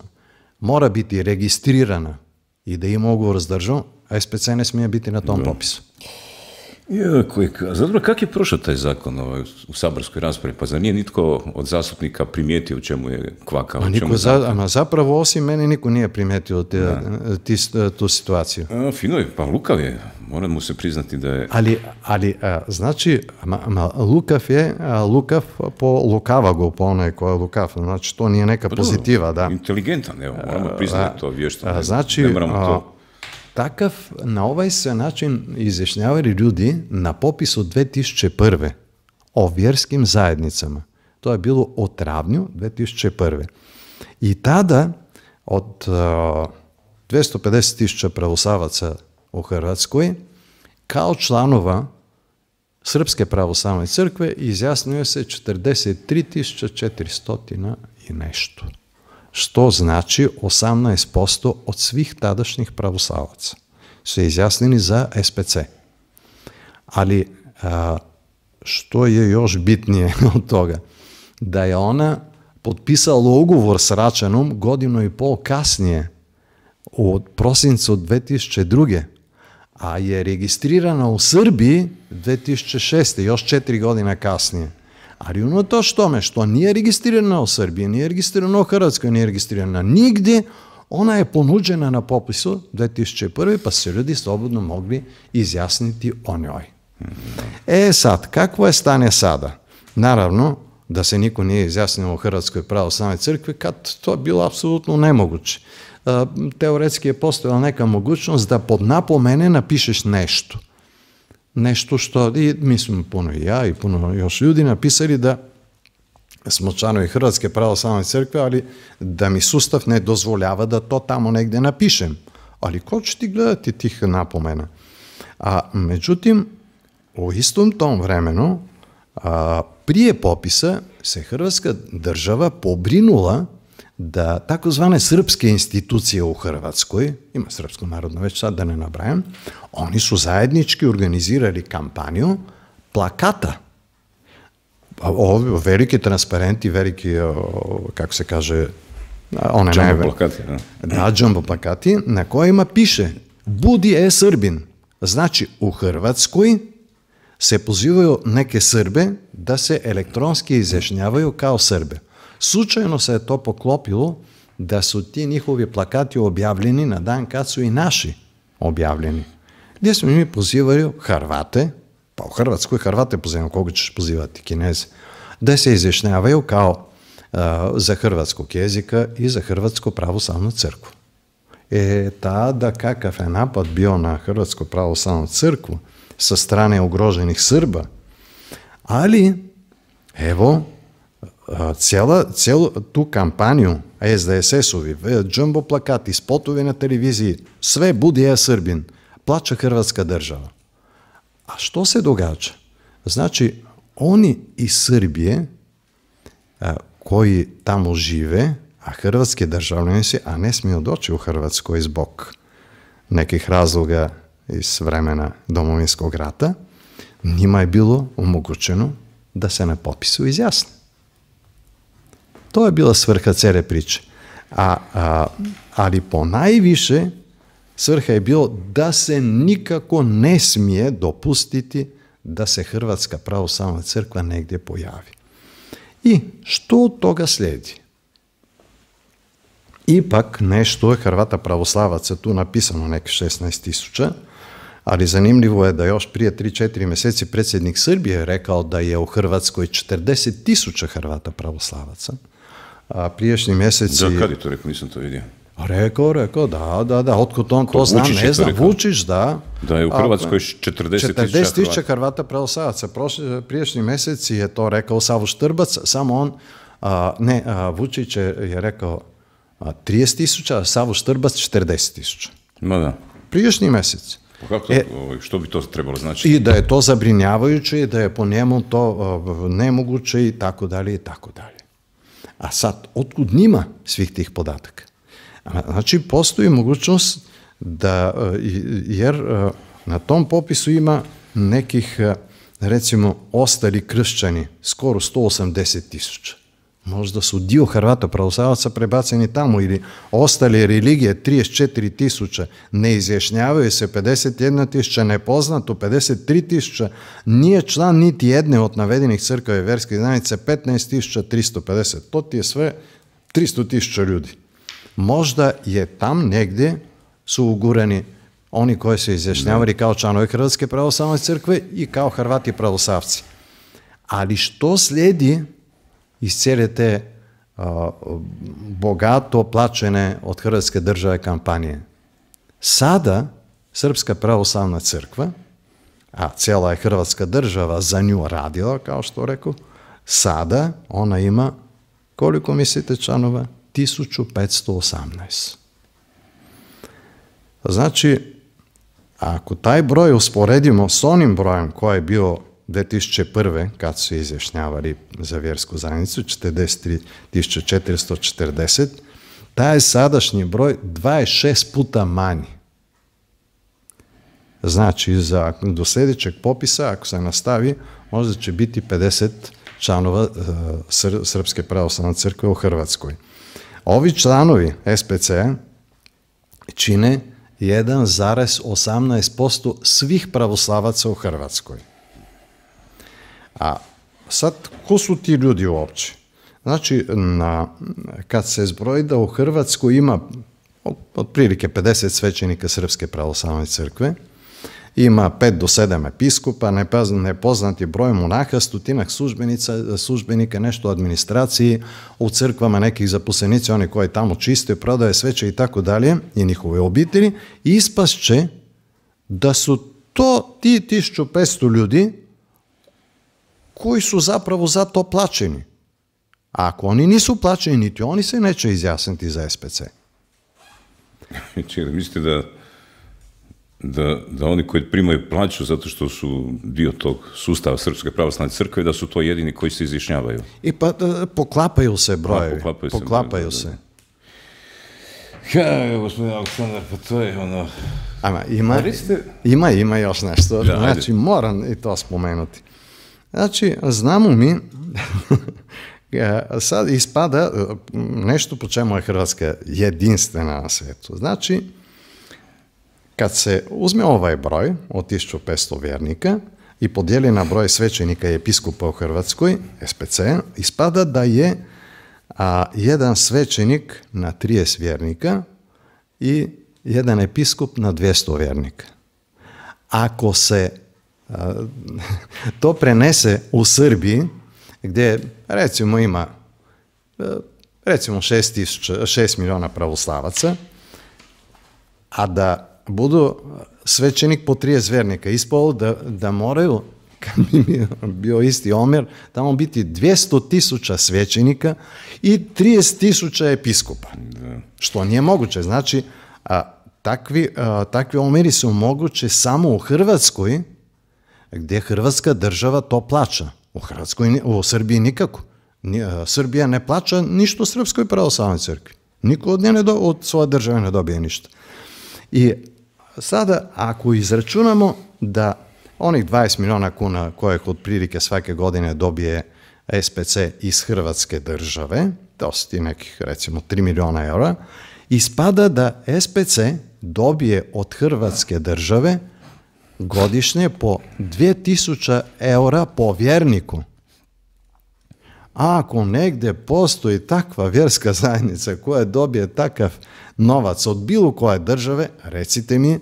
mora biti registrirana i da ima ugovor s državom, a SPC ne smije biti na tom popisu. Ja, kak je prošao taj zakon ovaj, u saborskoj raspravi? Pa zar nije nitko od zastupnika primijetio u čemu je kvaka? Ma, zapravo osim mene niko nije primijetio tu situaciju. fino je, pa lukav je. Moram mu se priznati da je... Ali, ali znači, ma, lukav je, lukaf lukav po lukava go, po onaj ko je lukav. Znači, to nije neka pa pozitiva, da. Inteligentan, evo, moramo priznati to, vješto. Znači, moramo to Takav, na ovaj se način izjašnjavaju ljudi na popisu 2001. o vjerskim zajednicama. To je bilo u travnju 2001. I tada od uh, e, 250 tisuća u Hrvatskoj kao članova Srpske pravoslavne crkve izjasnio se 43.400 i nešto. што значи 18% од свих тадашних православаци се изјаснени за СПЦ. Али а, што е још битније од тога? Да е она подписала уговор с Рачаном годино и пол касније, од просинца 2002 а е регистрирана у Србији 2006 још 4 година касније. Ali unatoč ono tome što nije registrirana u Srbiji, nije registrirana u Hrvatskoj, nije registrirana nigdje, ona je ponuđena na popisu 2001. pa se ljudi slobodno mogli izjasniti o njoj. E sad, kakvo je stanje sada? Naravno, da se niko nije izjasnio o Hrvatskoj pravoslavnoj crkvi, kad to je bilo apsolutno nemoguće. E, teoretski je postojala neka mogućnost da pod napomene napišeš nešto – нешто што и мислам puno и ја и puno још луѓе написали да смо чланови Хрватске православна црква, али да ми сустав не дозволява да то тамо негде напишем. Али кој ќе ти гледати тих напомена? А меѓутим, во истом том времено, а, прие пописа се Хрватска држава побринула да такозване српски институции у Хрватској, има Српско народно веќе сад да не набрајам, они су заеднички организирали кампању плаката. Овие велики транспаренти, велики како се каже, оне најве. плакати, да. Да, джамбо плакати на кои има пише Буди е србин. Значи у Хрватској се позивају неке србе да се електронски изјашњавају као србе. Slučajno se je to poklopilo da su ti njihovi plakati objavljeni na dan kad su i naši objavljeni. Gdje smo mi pozivali Hrvate, pa u Hrvatskoj Hrvate pozivamo, koga ćeš pozivati, Kineze, da se izjašnjavaju kao e, za hrvatskog jezika i za hrvatsko pravoslavnu crkvu. E, tada kakav je napad bio na hrvatsko pravoslavnu crkvu sa strane ugroženih Srba, ali evo cijela, cijelu tu kampanju SDSS-ovi, džumbo plakati, spotovi na televiziji, sve budi ja Srbin, plaća Hrvatska država. A što se događa? Znači, oni iz Srbije koji tamo žive, a hrvatski se, a ne smiju doći u Hrvatskoj zbog nekih razloga iz vremena domovinskog rata, njima je bilo omogućeno da se na popisu izjasne. To je bila svrha cere priče. A, ali po najviše svrha je bilo da se nikako ne smije dopustiti da se Hrvatska pravoslavna crkva negdje pojavi. I što od toga slijedi? Ipak nešto je Hrvata pravoslavaca tu napisano neke 16 tisuća, ali zanimljivo je da još prije 3-4 mjeseci predsjednik Srbije je rekao da je u Hrvatskoj 40 tisuća Hrvata pravoslavaca – а, пријашни месеци... Дркари, то рекол, нисам то видел. Реко, реко, да, да, да, откот он тоа знам, не знам, Вучич, да. Да, е у Хрватској 40 40.000 Хрвата прелсаат се пријашни месеци е тоа рекол Саво Штрбац, само он а, не, а, Вучич е, е рекол 30.000, а Саво Штрбац 40.000. Ма да. Пријашни месеци. Па како, е, што би тоа требало значи? И да е тоа забринјавајуче, и да е по нему тоа немогуче и тако дали и тако дали. A sad, otkud njima svih tih podataka? Znači, postoji mogućnost da, e, jer e, na tom popisu ima nekih, e, recimo, ostali kršćani, skoro 180 tisuća. Možda su dio Hrvata pravoslavaca prebaceni tamo ili ostale religije 34 tisuće ne izjašnjavaju se, 51 tisuća nepoznato, 53 tisuća nije član niti jedne od navedenih crkve i verskih zajednice, 350, To ti je sve 300 tisuća ljudi. Možda je tam negdje su ugurani oni koji su izjašnjavali kao članovi Hrvatske pravoslavne crkve i kao Hrvati pravoslavci. Ali što slijedi iz cijele te uh, bogato plaćene od Hrvatske države kampanije. Sada Srpska pravoslavna crkva, a cijela je Hrvatska država za nju radila, kao što reku, sada ona ima, koliko mislite članova? 1518. Znači, ako taj broj usporedimo s onim brojem koji je bio 2001. kad su izjašnjavali za vjersku zajednicu, 43.440, taj je sadašnji broj 26 puta manji. Znači, za, do sljedećeg popisa, ako se nastavi, možda će biti 50 članova e, Srpske pravoslavne crkve u Hrvatskoj. Ovi članovi SPC čine 1,18% svih pravoslavaca u Hrvatskoj. A sad, ko su ti ljudi uopće? Znači, na, kad se zbroji da u Hrvatskoj ima otprilike 50 svećenika Srpske pravoslavne crkve, ima 5 do 7 episkupa, nepoznati broj monaha, stotinak službenica, službenika, nešto u administraciji, u crkvama nekih zaposlenica, oni koji tamo čiste, prodaje sveće i tako dalje, i njihove obitelji, ispast će da su to ti 1500 ljudi koji su zapravo za to plaćeni. A ako oni nisu plaćeni, niti oni se neće izjasniti za SPC. Čekaj, mislite da, da, oni koji primaju plaću zato što su dio tog sustava Srpske pravoslavne crkve, da su to jedini koji se izjašnjavaju? I pa poklapaju se brojevi. poklapaju se. Poklapaju se. gospodin pa to je ono- ima, ima, još nešto. znači, moram i to spomenuti. Znači, znamo mi, e, sad ispada e, nešto po čemu je Hrvatska jedinstvena na svijetu. Znači, kad se uzme ovaj broj od 1500 vjernika i podijeli na broj svećenika i episkupa u Hrvatskoj, SPC, ispada da je jedan svećenik na 30 vjernika i jedan episkup na 200 vjernika. Ako se to prenese u Srbiji gdje recimo ima e, recimo 6, miliona pravoslavaca, a da budu svećenik po trije zvernika ispol, da, da moraju, kad bi bio isti omjer, tamo biti 200 tisuća svećenika i 30 tisuća episkopa. Što nije moguće. Znači, a, takvi, a, takvi omjeri su moguće samo u Hrvatskoj, gde Hrvatska држава to плача, у Хрватској, у Srbiji nikako. Србија не плача, ништо Srpskoj pravoslavnoj цркви, Niko од nje ne do, od svoje države ne dobije ništa. I sada, ako izračunamo da onih 20 miliona kuna koje од прилике svake godine добие СПЦ из Hrvatske države, тоа su ti nekih recimo 3 милиона евра, испада да СПЦ добие од Hrvatske државе godišnje po 2000 eura po vjerniku. A ako negdje postoji takva vjerska zajednica koja dobije takav novac od bilo koje države, recite mi,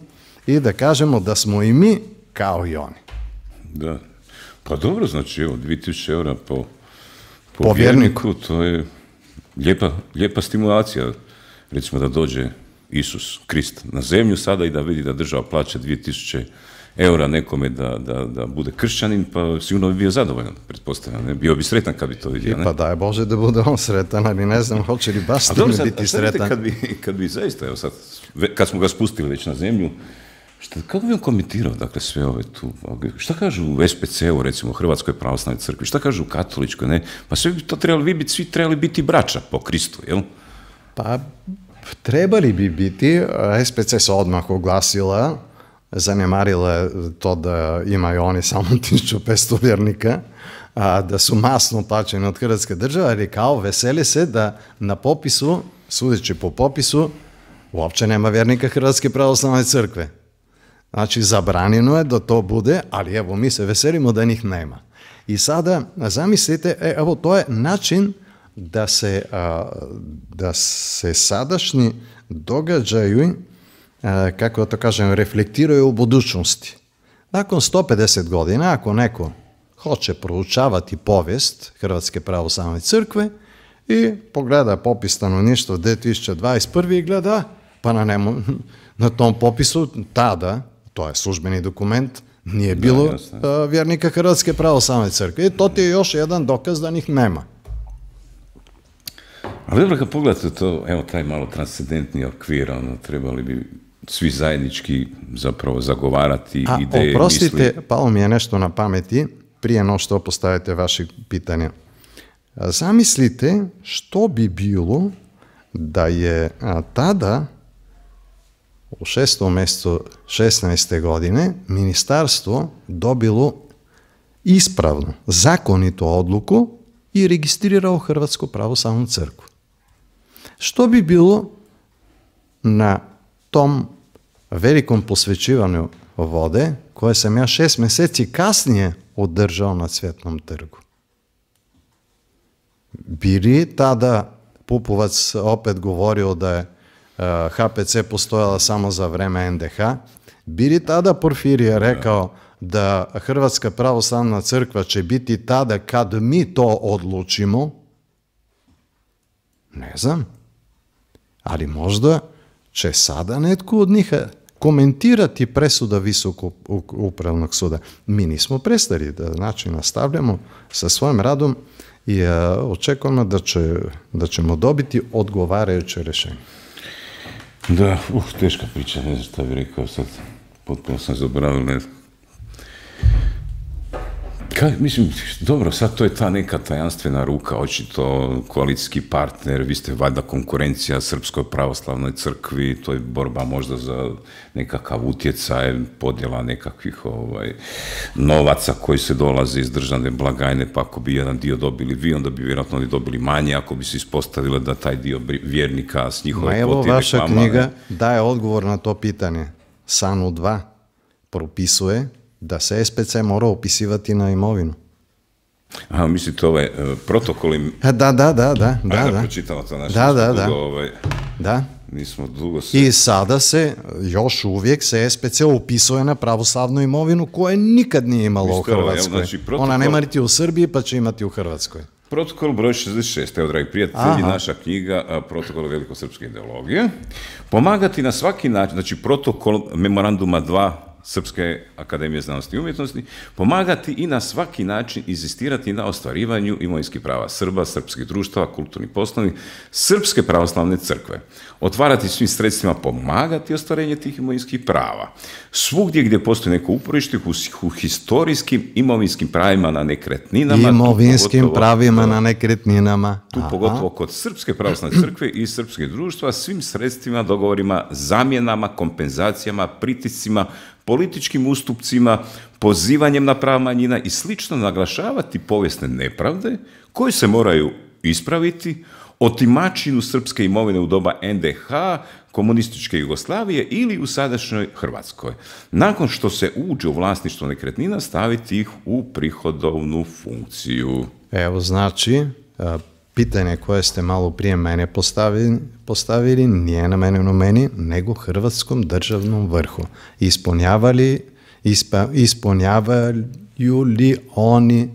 i da kažemo da smo i mi kao i oni. Da. Pa dobro, znači, evo, 2000 eura po, po, vjerniku. to je lijepa, lijepa stimulacija, recimo da dođe Isus, Krist, na zemlju sada i da vidi da država plaća 2000 eura nekome da, da, da bude kršćanin, pa sigurno bi bio zadovoljan, pretpostavljam. Ne? Bio bi sretan kad bi to vidio. Ne? pa daj Bože da bude on sretan, ali ne znam, hoće li baš biti sretan. Kad bi, kad bi zaista, evo sad, kad smo ga spustili već na zemlju, Šta, kako bi on komentirao, dakle, sve ove tu? Šta kažu u SPC-u, recimo, Hrvatskoj pravoslavnoj crkvi? Šta kažu u katoličkoj, ne? Pa sve bi to trebali, vi bi svi trebali biti braća po Kristu, jel? Pa, trebali bi biti. SPC se odmah oglasila занемариле то да имају они само 1500 верника, а, да су масно плачени од Хрватска држава, рекао, весели се да на попису, судечи по попису, уопче нема верника Хрватски православни цркве. Значи, забранено е да то буде, али ево, ми се веселимо да нив нема. И сада, замислите, е, ево, тоа е начин да се, а, да се садашни догаѓају како да кажем, рефлектирај у будучности. Након 150 година, ако неко, хоче проучавати повест Хрватske православни цркве и погледа попис становништво 2021 и гледа, па на нему на том попису тада, тоа е службени документ, не е да, било да, верника Хрватske православне цркве. И тоа ти е још еден доказ да нив нема. Ali dobro kad pogledate to, evo taj malo transcendentni okvir, ono, trebali bi svi zajednički zapravo zagovarati A, ideje, А misli. palo mi je nešto na pameti prije no što postavite vaše pitanje. Zamislite što bi bilo da je тада, u šestom mjestu 16. министарство добило dobilo ispravno, одлуку и i registrirao право само цркву. Што би било на том velikom posvećivanju vode koje sam ja šest mjeseci kasnije održao na Cvjetnom trgu. Biri tada Pupovac opet govorio da je e, HPC postojala samo za vreme NDH. Biri tada porfirije rekao da Hrvatska pravoslavna crkva će biti tada kad mi to odlučimo. Ne znam. Ali možda će sada netko od njih komentirati presuda visoko upravnog suda. Mi nismo prestari da znači nastavljamo sa svojim radom i e, očekujemo da, ćemo dobiti odgovarajuće rješenje. Da, uh, teška priča, ne znam šta bih rekao sad. Potpuno sam zaboravio, Kaj, mislim, dobro, sad to je ta neka tajanstvena ruka, očito koalicijski partner, vi ste valjda konkurencija Srpskoj pravoslavnoj crkvi, to je borba možda za nekakav utjecaj, podjela nekakvih ovaj, novaca koji se dolaze iz državne blagajne, pa ako bi jedan dio dobili vi, onda bi vjerojatno oni dobili manje, ako bi se ispostavilo da taj dio vjernika s njihove Ma evo, vaša daje odgovor na to pitanje. Sanu 2 propisuje da se SPC mora opisivati na imovinu. A, mislite ovaj protokoli... E, protokol e, Da, da, da, da, da. da, to naše. Znači, ovaj, da. Nismo dugo I sada se, još uvijek se SPC upisuje na pravoslavnu imovinu koja nikad nije imala u ovaj, Hrvatskoj. Znači, Ona nema niti u Srbiji pa će imati u Hrvatskoj. Protokol broj 66, evo dragi prijatelji, naša knjiga Protokol velikosrpske ideologije. Pomagati na svaki način, znači protokol memoranduma 2 Srpske akademije znanosti i umjetnosti, pomagati i na svaki način izistirati na ostvarivanju imovinskih prava Srba, srpskih društava, kulturnih poslovnih, Srpske pravoslavne crkve. Otvarati svim sredstvima, pomagati ostvarenje tih imovinskih prava. Svugdje gdje postoji neko uporište u, historijskim imovinskim pravima na nekretninama. Imovinskim pravima na nekretninama. Tu pogotovo kod Srpske pravoslavne crkve i Srpske društva svim sredstvima, dogovorima, zamjenama, kompenzacijama, pritiscima, političkim ustupcima, pozivanjem na prava manjina i slično naglašavati povijesne nepravde koje se moraju ispraviti, otimačinu srpske imovine u doba NDH, komunističke Jugoslavije ili u sadašnjoj Hrvatskoj. Nakon što se uđe u vlasništvo nekretnina, staviti ih u prihodovnu funkciju. Evo znači, pitanje koje ste malo prije mene postavili, postavili nije na mene, meni, nego hrvatskom državnom vrhu. Ispunjavali, ispa, ispunjavaju li oni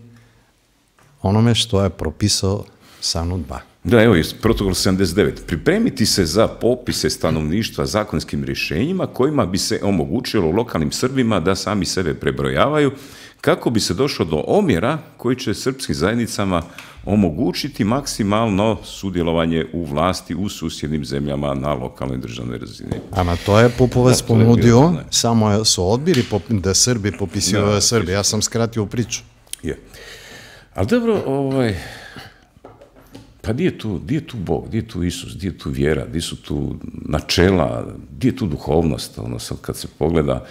onome što je propisao Sanu 2? Da, evo je protokol 79. Pripremiti se za popise stanovništva zakonskim rješenjima kojima bi se omogućilo lokalnim Srbima da sami sebe prebrojavaju kako bi se došlo do omjera koji će srpskim zajednicama omogućiti maksimalno sudjelovanje u vlasti u susjednim zemljama na lokalnoj državnoj razini. Ama to je Pupovac ponudio, samo su odbili da Srbi je Srbi. Ja sam skratio priču. Je. Ali dobro, ovaj, pa gdje tu, gdje je tu Bog, gdje je tu Isus, gdje je tu vjera, gdje su tu načela, gdje je tu duhovnost, ono sad kad se pogleda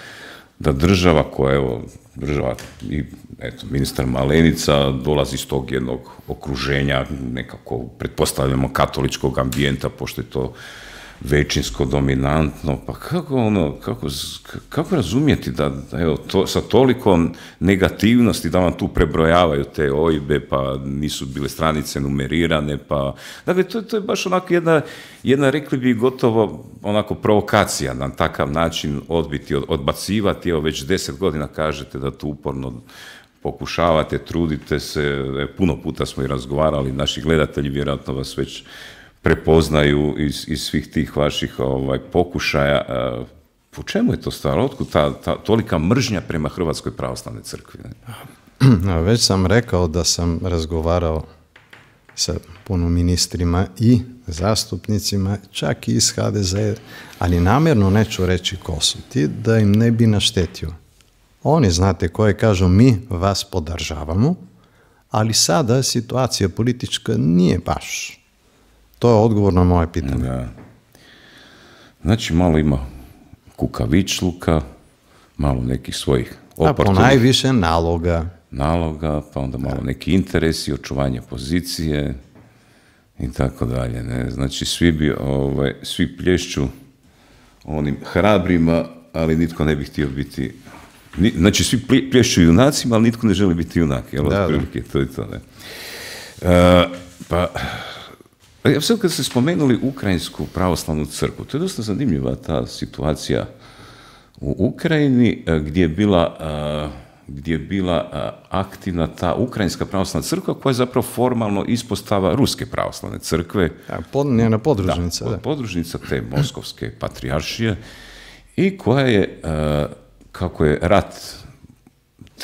da država koja, evo, država i eto, ministar Malenica dolazi iz tog jednog okruženja, nekako pretpostavljamo katoličkog ambijenta, pošto je to većinsko dominantno, pa kako ono, kako, kako razumjeti da, evo, to, sa toliko negativnosti da vam tu prebrojavaju te OIB, pa nisu bile stranice numerirane, pa, dakle, to, to je baš onako jedna, jedna, rekli bi, gotovo onako provokacija na takav način odbiti, odbacivati, evo, već deset godina kažete da tu uporno pokušavate, trudite se, e, puno puta smo i razgovarali, naši gledatelji vjerojatno vas već prepoznaju iz, iz svih tih vaših ovaj, pokušaja. E, po čemu je to stvar? Otkud ta, ta tolika mržnja prema Hrvatskoj pravoslavnoj crkvi? Već sam rekao da sam razgovarao sa puno ministrima i zastupnicima, čak i iz HDZ, ali namjerno neću reći ko ti, da im ne bi naštetio. Oni, znate, koje kažu mi vas podržavamo, ali sada situacija politička nije baš to je odgovor na moje pitanje. Da. Znači, malo ima kukavičluka, malo nekih svojih oportunih... najviše naloga. Naloga, pa onda malo neki interesi, očuvanje pozicije i tako dalje. Ne? Znači, svi bi, ovaj, svi plješću onim hrabrima, ali nitko ne bi htio biti... Znači, svi plješću junacima, ali nitko ne želi biti junak. Jel, da, da. To je to, ne? Uh, pa, pa ja sad kad ste spomenuli Ukrajinsku pravoslavnu crkvu, to je dosta zanimljiva ta situacija u Ukrajini e, gdje je bila, e, gdje je bila e, aktivna ta Ukrajinska pravoslavna crkva koja je zapravo formalno ispostava Ruske pravoslavne crkve. pod, njena podružnica. podružnica te Moskovske patrijaršije i koja je, kako je rat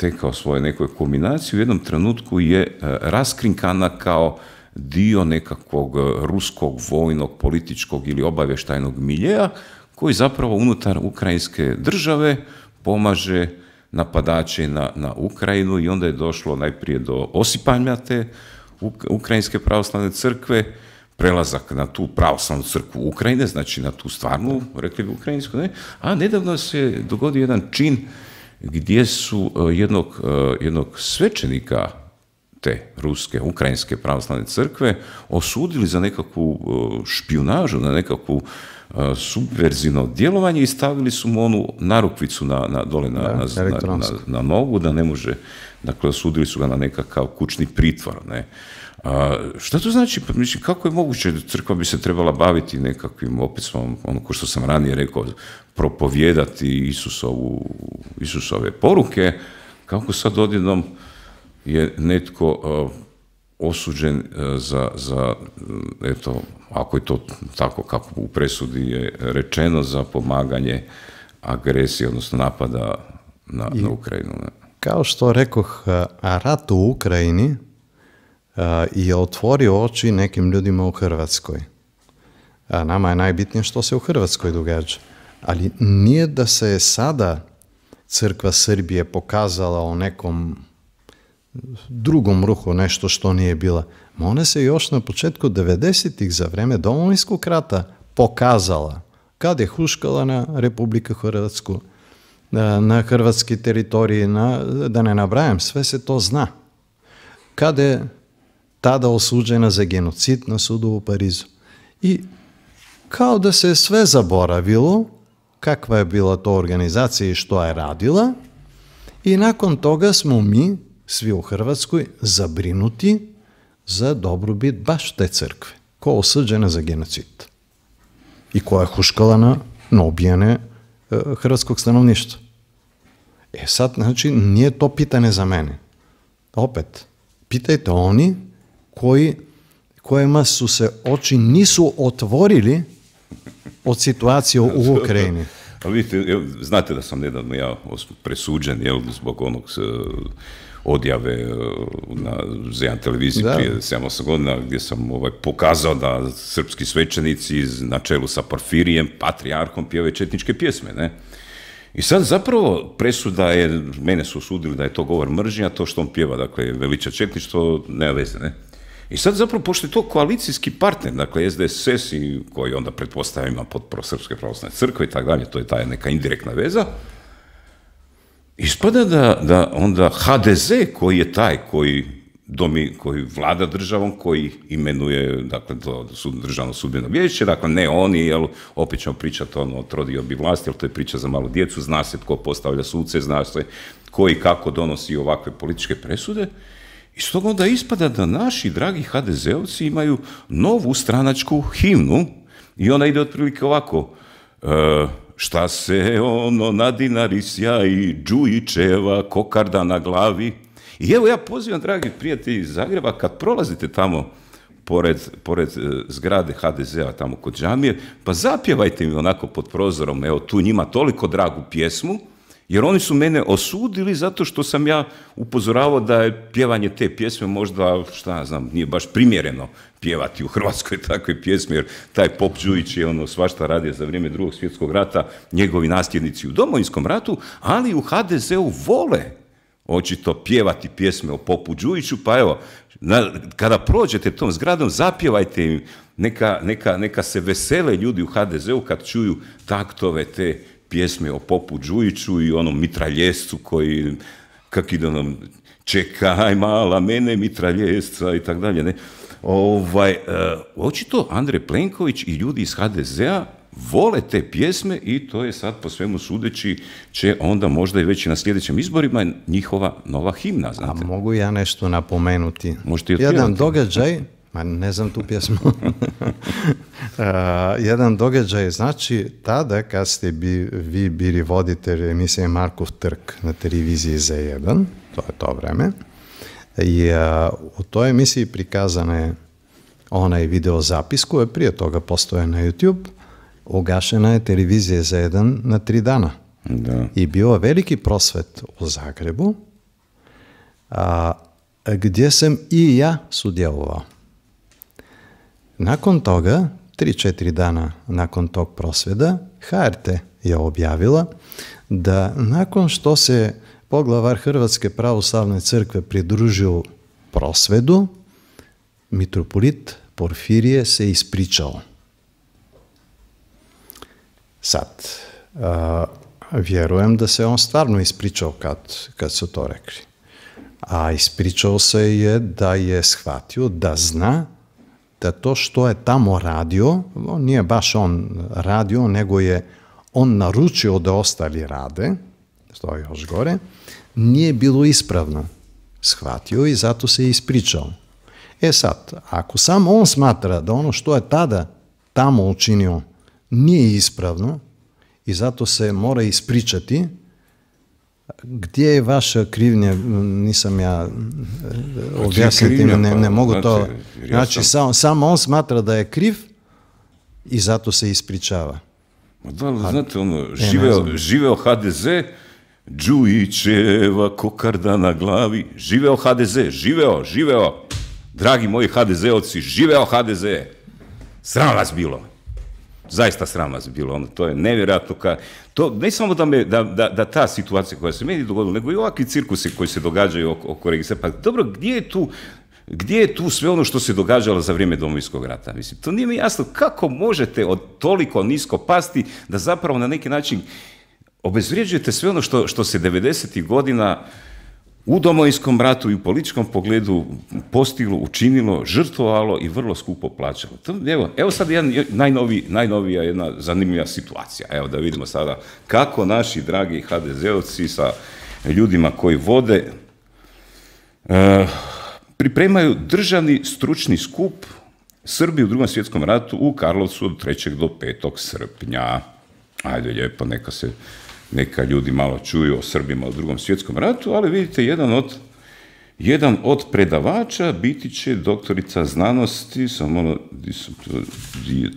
tekao svoje nekoj kulminaciji, u jednom trenutku je raskrinkana kao dio nekakvog e, ruskog vojnog, političkog ili obavještajnog miljeja koji zapravo unutar ukrajinske države pomaže napadače na, na Ukrajinu i onda je došlo najprije do osipanja te Ukrajinske pravoslavne crkve, prelazak na tu pravoslavnu crkvu Ukrajine, znači na tu stvarnu, rekli bi ukrajinsku, ne? a nedavno se dogodio jedan čin gdje su e, jednog, e, jednog svećenika te ruske, ukrajinske pravoslavne crkve osudili za nekakvu e, špionažu, na nekakvu e, subverzivno djelovanje i stavili su mu onu narukvicu na, na dole na, da, na, na, nogu da ne može, dakle osudili su ga na nekakav kućni pritvor. Ne? A, šta to znači? Pa, mislim, kako je moguće da crkva bi se trebala baviti nekakvim, opet smo, ono ko što sam ranije rekao, propovjedati Isusovu, Isusove poruke, kako sad odjednom je netko eh, osuđen eh, za, za, mm, eto, ako je to tako kako u presudi je rečeno, za pomaganje agresije, odnosno napada na, I, na Ukrajinu. Kao što rekoh, eh, rat u Ukrajini je otvorio oči nekim ljudima u Hrvatskoj. A nama je najbitnije što se u Hrvatskoj događa. Ali nije da se je sada crkva Srbije pokazala o nekom друго руко нешто што не е била. Ма она се још на почетко 90-тих за време Домовинско крата показала каде хушкала на Република Хрватско, на хрватски територии, на, да не набрајам, све се то зна. Каде тада осуđена за геноцид на суду во Паризу. И као да се све заборавило, каква е била тоа организација и што е радила, и након тога смо ми, svi u Hrvatskoj zabrinuti za dobrobit baš te crkve, koja osuđena za genocid i koja je huškala na, na e, hrvatskog stanovništva. E sad, znači, nije to pitanje za mene. Opet, pitajte oni koji, kojima su se oči nisu otvorili od situacije u Ukrajini. Ali vidite, znate da sam nedavno ja presuđen, jel, zbog onog odjave e, na Zejan televiziji prije 7-8 godina gdje sam ovaj, pokazao da srpski svećenici na čelu sa Porfirijem, patriarkom, pjeve četničke pjesme, ne? I sad zapravo presuda je, mene su osudili da je to govor mržnja, to što on pjeva, dakle, veliča četništvo, nema veze, ne? I sad zapravo, pošto je to koalicijski partner, dakle SDSS i koji onda pretpostavljam ima Srpske pravoslavne crkve i tako dalje, to je ta neka indirektna veza, Ispada da, da onda HDZ koji je taj koji koji vlada državom, koji imenuje, dakle, sud, državno sudbeno vijeće, dakle, ne oni, jel, opet ćemo pričati ono, trodio bi vlasti, jel, to je priča za malu djecu, zna se tko postavlja suce, zna se koji kako donosi ovakve političke presude, i stoga onda ispada da naši dragi HDZ-ovci imaju novu stranačku himnu i ona ide otprilike ovako, e, Šta se ono na dinari i džujičeva, kokarda na glavi. I evo ja pozivam, dragi prijatelji iz Zagreba, kad prolazite tamo pored, pored e, zgrade HDZ-a tamo kod džamije, pa zapjevajte mi onako pod prozorom, evo tu njima toliko dragu pjesmu, jer oni su mene osudili zato što sam ja upozoravao da je pjevanje te pjesme možda, šta znam, nije baš primjereno pjevati u Hrvatskoj takve pjesme, jer taj Pop Đujić je ono svašta radio za vrijeme drugog svjetskog rata, njegovi nasljednici u domovinskom ratu, ali u HDZ-u vole očito pjevati pjesme o Popu Đujiću, pa evo, kada prođete tom zgradom, zapjevajte im, neka, neka, neka se vesele ljudi u HDZ-u kad čuju taktove te pjesme o Popu Đujiću i onom mitraljescu koji, kak ide onom, čekaj mala mene mitraljesca i tako dalje, ne? Ovaj, e, očito Andrej Plenković i ljudi iz HDZ-a vole te pjesme i to je sad po svemu sudeći će onda možda i već na sljedećim izborima njihova nova himna, znate. A mogu ja nešto napomenuti? Možete Jedan događaj, ma ne znam tu pjesmu, e, jedan događaj, znači tada kad ste bi, vi bili voditelj emisije Markov trk na televiziji Z1, to je to vreme, И а, у тој емисии приказана е онај видеозапис кој прие тога постоја на YouTube, огашена е телевизија за еден на три дана. Да. И била велики просвет во Загребу, а, gdje sam i ja sudjelovao. Nakon toga, 3-4 dana nakon tog prosvjeda, HRT je objavila da nakon što se Поглавар Хрватske pravoslavne crkve pridružil просведу, митрополит Порфирије се испричал. Сад, а, верувам да се он стварно испричал кад, кад се то рекли. А испричал се е да је схватио, да зна da да to што е тамо радио, не nije baš on radio, nego je on naručio da ostali rade, što горе. još nije bilo ispravno. Shvatio i zato se ispričao. E sad, ako samo on smatra da ono što je tada tamo učinio nije ispravno i zato se mora ispričati, gdje je vaša krivnja, nisam ja pa eh, objasniti, ne, ne pa mogu to, znači samo, on smatra da je kriv i zato se ispričava. Ma da, ali znate, ono, e, živeo, živeo HDZ, Đujićeva kokarda na glavi. Živeo HDZ, živeo, živeo. Dragi moji HDZ-ovci, živeo HDZ. Sram vas bilo. Zaista sram vas bilo. Ono, to je nevjerojatno. Ka... To, ne samo da, me, da, da, da, ta situacija koja se meni dogodila, nego i ovakvi cirkusi koji se događaju oko, oko registra. Pa dobro, gdje je tu gdje je tu sve ono što se događalo za vrijeme domovinskog rata? Mislim, to nije mi jasno kako možete od toliko nisko pasti da zapravo na neki način obezvrijeđujete sve ono što, što se 90. godina u domovinskom ratu i u političkom pogledu postiglo, učinilo, žrtvovalo i vrlo skupo plaćalo. evo, evo sad jedan, najnovi, najnovija jedna zanimljiva situacija. Evo da vidimo sada kako naši dragi HDZ-ovci sa ljudima koji vode eh, pripremaju državni stručni skup Srbi u drugom svjetskom ratu u Karlovcu od 3. do 5. srpnja. Ajde, lijepo, neka se neka ljudi malo čuju o Srbima u drugom svjetskom ratu, ali vidite, jedan od, jedan od predavača biti će doktorica znanosti, samo di sam to, di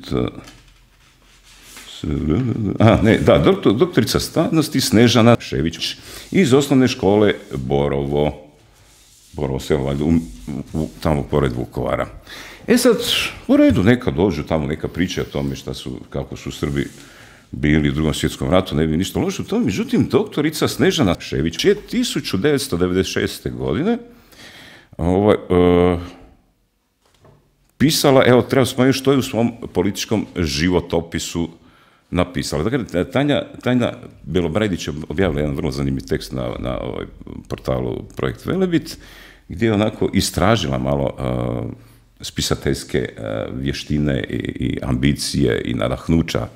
A, ne, da, doktorica znanosti Snežana Šević iz osnovne škole Borovo. Borovo se valjda, tamo pored Vukovara. E sad, u redu, neka dođu tamo, neka priča o tome šta su, kako su Srbi bili u drugom svjetskom ratu, ne bi ništa loše u tome. Međutim, doktorica Snežana Šević je 1996. godine ovaj, e, pisala, evo, treba smo što je u svom političkom životopisu napisala. Dakle, Tanja, Tanja Belobrajdić je objavila jedan vrlo zanimljiv tekst na, na ovaj portalu Projekt Velebit, gdje je onako istražila malo e, spisateljske e, vještine i, i ambicije i nadahnuća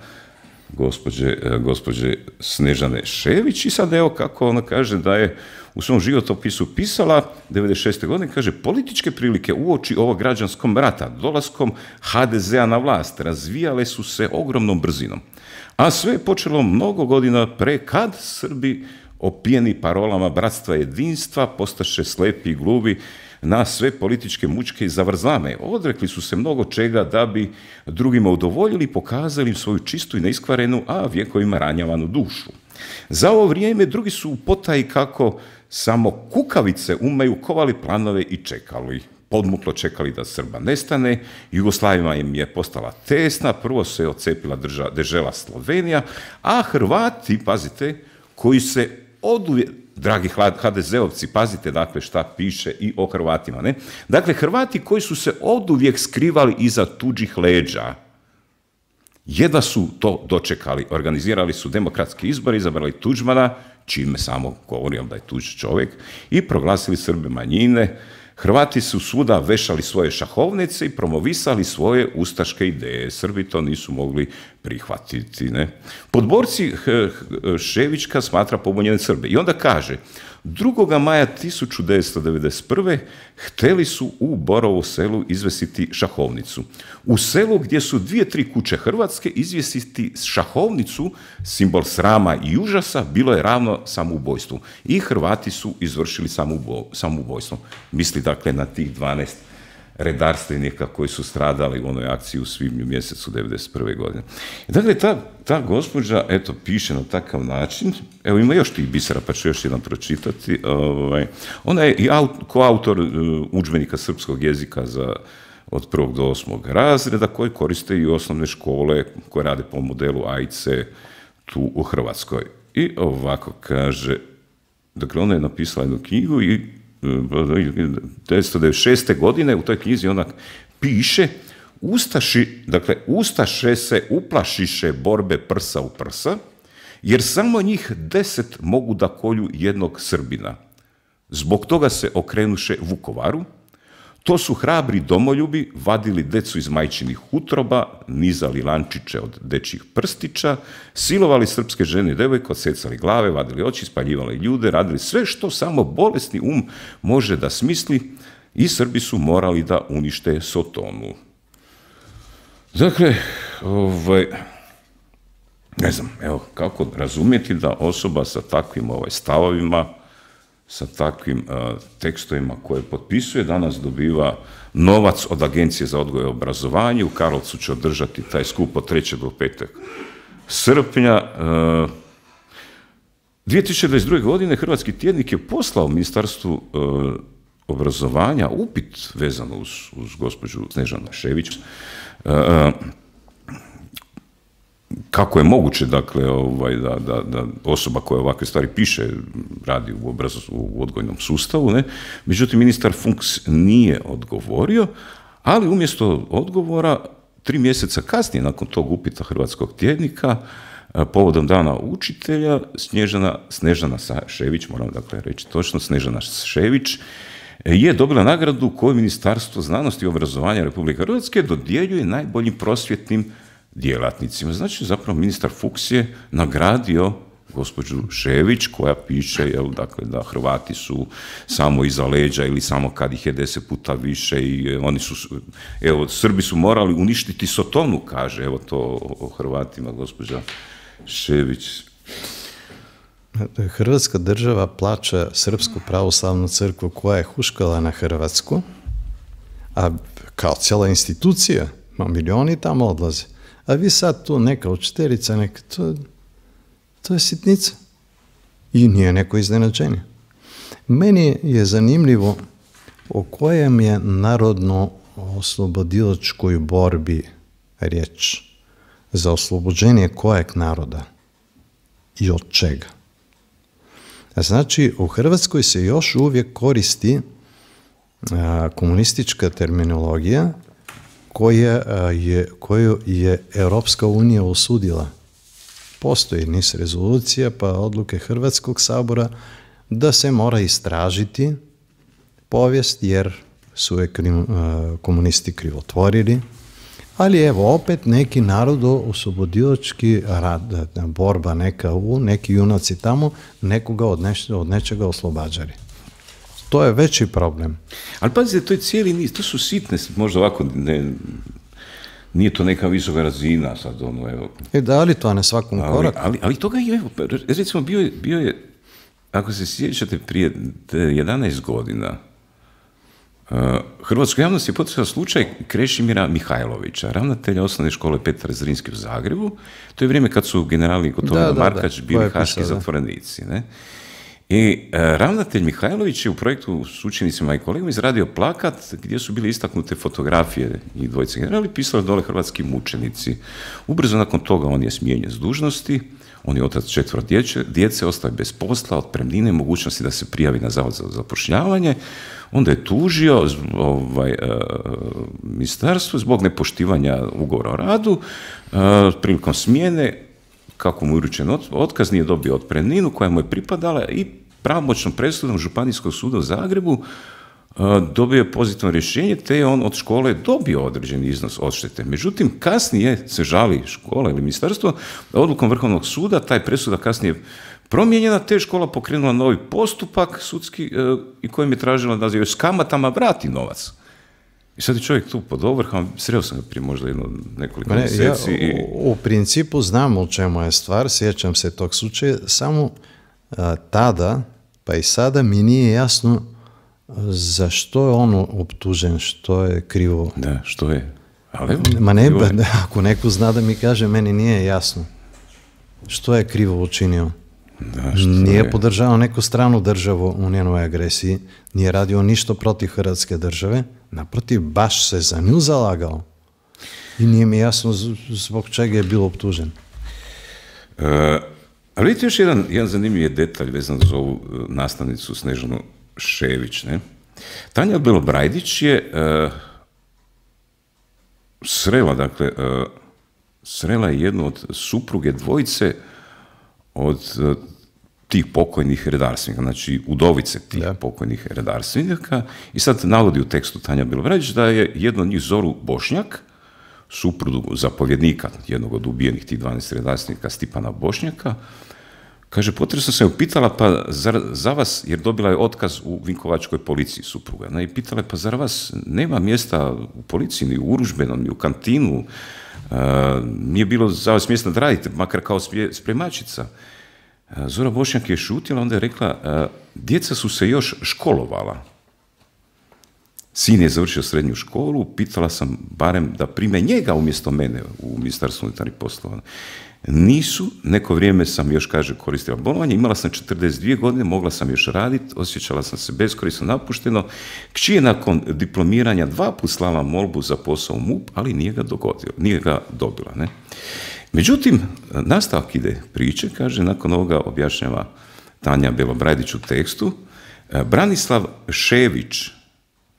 gospođe, e, gospođe Snežane Šević i sad evo kako ona kaže da je u svom životopisu pisala 96. godine, kaže političke prilike uoči ovog građanskom rata dolaskom HDZ-a na vlast razvijale su se ogromnom brzinom. A sve je počelo mnogo godina pre kad Srbi opijeni parolama bratstva jedinstva postaše slepi i glubi na sve političke mučke i zavrzlame. Odrekli su se mnogo čega da bi drugima udovoljili i pokazali im svoju čistu i neiskvarenu, a vjekovima ranjavanu dušu. Za ovo vrijeme drugi su u potaji kako samo kukavice umeju kovali planove i čekali podmuklo čekali da Srba nestane, Jugoslavima im je postala tesna, prvo se je ocepila država, Slovenija, a Hrvati, pazite, koji se oduvijek dragi HDZ-ovci, pazite dakle šta piše i o Hrvatima. Ne? Dakle, Hrvati koji su se oduvijek skrivali iza tuđih leđa, jedva su to dočekali. Organizirali su demokratski izbor, izabrali Tuđmana, čime samo govorim da je tuđ čovjek, i proglasili Srbe manjine, Hrvati su svuda vešali svoje šahovnice i promovisali svoje ustaške ideje. Srbi to nisu mogli prihvatiti. Ne? Podborci Ševička smatra pobunjene Srbe i onda kaže 2. maja 1991. hteli su u Borovo selu izvesiti šahovnicu. U selu gdje su dvije, tri kuće Hrvatske izvesiti šahovnicu, simbol srama i užasa, bilo je ravno samoubojstvu. I Hrvati su izvršili samoubojstvo. Misli dakle na tih 12 redarstvenika koji su stradali u onoj akciji u svibnju mjesecu 1991. godine. Dakle, ta, ta gospođa, eto, piše na takav način, evo ima još tih bisera, pa ću još jedan pročitati, ovaj, ona je i autor koautor e, udžbenika srpskog jezika za od prvog do osmog razreda, koji koriste i osnovne škole koje rade po modelu AIC tu u Hrvatskoj. I ovako kaže, dakle ona je napisala jednu knjigu i 1996. godine u toj knjizi ona piše Ustaši, dakle, Ustaše se uplašiše borbe prsa u prsa, jer samo njih deset mogu da kolju jednog Srbina. Zbog toga se okrenuše Vukovaru, to su hrabri domoljubi vadili decu iz majčinih utroba, nizali lančiće od dečjih prstića, silovali srpske žene i devojke, odsecali glave, vadili oči, spaljivali ljude, radili sve što samo bolesni um može da smisli i Srbi su morali da unište Sotonu. Dakle, ovaj, ne znam, evo, kako razumjeti da osoba sa takvim ovaj, stavovima sa takvim e, tekstovima koje potpisuje. Danas dobiva novac od Agencije za odgoj i obrazovanje. U Karlovcu će održati taj skup od 3. do 5. srpnja. 2022. E, godine Hrvatski tjednik je poslao Ministarstvu e, obrazovanja upit vezano uz, gospođu Snežana Šević kako je moguće dakle ovaj, da, da, da osoba koja ovakve stvari piše radi u, u odgojnom sustavu, ne? međutim ministar Funks nije odgovorio, ali umjesto odgovora tri mjeseca kasnije nakon tog upita hrvatskog tjednika eh, povodom dana učitelja Snježana, Snežana Šević, moram dakle reći točno, Snežana Šević eh, je dobila nagradu koju Ministarstvo znanosti i obrazovanja Republike Hrvatske dodjeljuje najboljim prosvjetnim djelatnicima. Znači, zapravo ministar Fuchs je nagradio gospođu Šević koja piše jel, dakle, da Hrvati su samo iza leđa ili samo kad ih je deset puta više i e, oni su, evo, Srbi su morali uništiti Sotonu, kaže, evo to o Hrvatima gospođa Šević. Hrvatska država plaća Srpsku pravoslavnu crkvu koja je huškala na Hrvatsku, a kao cijela institucija, milioni tamo odlaze a vi sad tu neka učiteljica, neka, to, to je sitnica. I nije neko iznenađenje. Meni je zanimljivo o kojem je narodno oslobodilačkoj borbi riječ za oslobođenje kojeg naroda i od čega. Znači, u Hrvatskoj se još uvijek koristi komunistička terminologija koje e, je, koju je Europska unija osudila. Postoji niz rezolucija pa odluke Hrvatskog sabora da se mora istražiti povijest jer su je e, komunisti krivotvorili, ali evo opet neki narodo oslobodilački rad, e, borba neka u, neki junaci tamo, nekoga od, od nečega oslobađali to je veći problem. Ali pazite, to je cijeli niz, to su sitne, možda ovako, ne, nije to neka visoka razina sad, ono, evo. E da, li to ne svakom ali, koraku. Ali, ali toga je, evo, recimo, bio je, bio je, ako se sjećate, prije 11 godina, uh, Hrvatska javnost je potrebno slučaj Krešimira Mihajlovića, ravnatelja osnovne škole Petar Zrinski u Zagrebu. To je vrijeme kad su generali Gotovina Markač bili haški zatvorenici. Ne? I e, ravnatelj Mihajlović je u projektu s učenicima i kolegama izradio plakat gdje su bile istaknute fotografije i dvojice generali, pisali dole hrvatski mučenici. Ubrzo nakon toga on je smijenjen s dužnosti, on je otac četvrt djece, djece ostaje bez posla, otpremnine, mogućnosti da se prijavi na zavod za zapošljavanje. Onda je tužio ovaj, e, ministarstvo zbog nepoštivanja ugovora o radu, e, prilikom smjene kako mu je uručen otkaz, nije dobio otpremninu koja mu je pripadala i pravomoćnom presudom Županijskog suda u Zagrebu e, dobio je pozitivno rješenje, te je on od škole dobio određen iznos odštete. Međutim, kasnije se žali škola ili ministarstvo odlukom Vrhovnog suda taj presuda kasnije promijenjena, te je škola pokrenula novi postupak sudski e, i kojim je tražila da joj s kamatama vrati novac. I sad je čovjek tu pod ovrhom, sreo sam ga prije možda jedno nekoliko pa ne, mjeseci. Ja, i... u, u principu znam u čemu je stvar, sjećam se tog slučaja, samo tada, pa i sada mi nije jasno zašto je on optužen, što je krivo. Da, što je. Ali, Ma ne, ako neko zna da mi kaže, meni nije jasno što je krivo učinio. Da, nije je? podržao neku stranu državu u njenoj agresiji, nije radio ništa protiv Hrvatske države, naprotiv, baš se za nju zalagao. I nije mi jasno zbog čega je bilo obtužen. E, ali vidite još jedan, jedan zanimljiv je detalj vezan za ovu e, nastavnicu Snežanu Šević, ne? Tanja Belobrajdić je e, srela, dakle, srela je jednu od supruge dvojice od e, tih pokojnih redarstvenika, znači udovice tih pokojnih redarstvenika. I sad navodi u tekstu Tanja reći, da je jedno od njih Zoru Bošnjak, suprudu zapovjednika jednog od ubijenih tih 12 redarstvenika Stipana Bošnjaka, Kaže, potresno sam upitala pitala, pa za vas, jer dobila je otkaz u Vinkovačkoj policiji supruga, ne? i pitala je, pa zar vas nema mjesta u policiji, ni u uružbenom, ni u kantinu, Eh, nije bilo za smjesno da radite, makar kao spremačica. Eh, Zora Bošnjak je šutila, onda je rekla, eh, djeca su se još školovala. Sin je završio srednju školu, pitala sam barem da prime njega umjesto mene u Ministarstvu unutarnjih poslova nisu, neko vrijeme sam još, kaže, koristila bolovanje, imala sam 42 godine, mogla sam još raditi, osjećala sam se beskorisno napušteno, kći je nakon diplomiranja dva put slala molbu za posao u MUP, ali nije ga dogodio, nije ga dobila, ne. Međutim, nastavak ide priče, kaže, nakon ovoga objašnjava Tanja Belobradić u tekstu, e, Branislav Šević,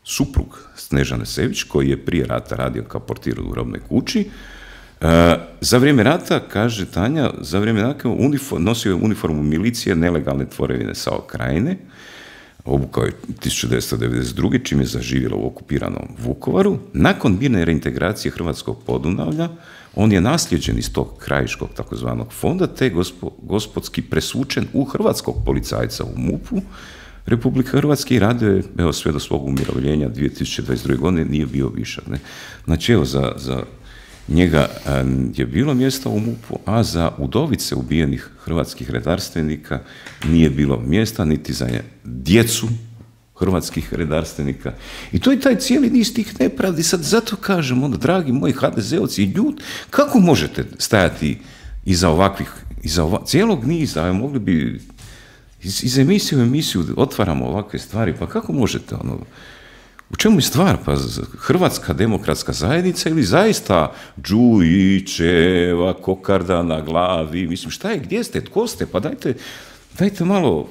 suprug Snežane Sević, koji je prije rata radio kao portir u robnoj kući, E, za vrijeme rata, kaže Tanja, za vrijeme rata nosio je uniformu milicije nelegalne tvorevine Sao Krajine, obukao je 1992. čim je zaživjela u okupiranom Vukovaru. Nakon mirne reintegracije Hrvatskog podunavlja, on je nasljeđen iz tog krajiškog takozvanog fonda, te gospo, gospodski presučen u hrvatskog policajca u MUPU Republika Hrvatske i radio je, evo, sve do svog umirovljenja 2022. godine, nije bio višak. Ne? Znači, evo, za, za njega je bilo mjesta u mup a za udovice ubijenih hrvatskih redarstvenika nije bilo mjesta, niti za djecu hrvatskih redarstvenika. I to je taj cijeli niz tih nepravdi. Sad zato kažem, onda, dragi moji HDZ-ovci i ljud, kako možete stajati iza ovakvih, iza ova, cijelog niza, mogli bi iz, iz emisije u emisiju otvaramo ovakve stvari, pa kako možete ono, u čemu je stvar? Pa Hrvatska demokratska zajednica ili zaista Đujićeva, kokarda na glavi, mislim šta je, gdje ste, tko ste, pa dajte, dajte malo,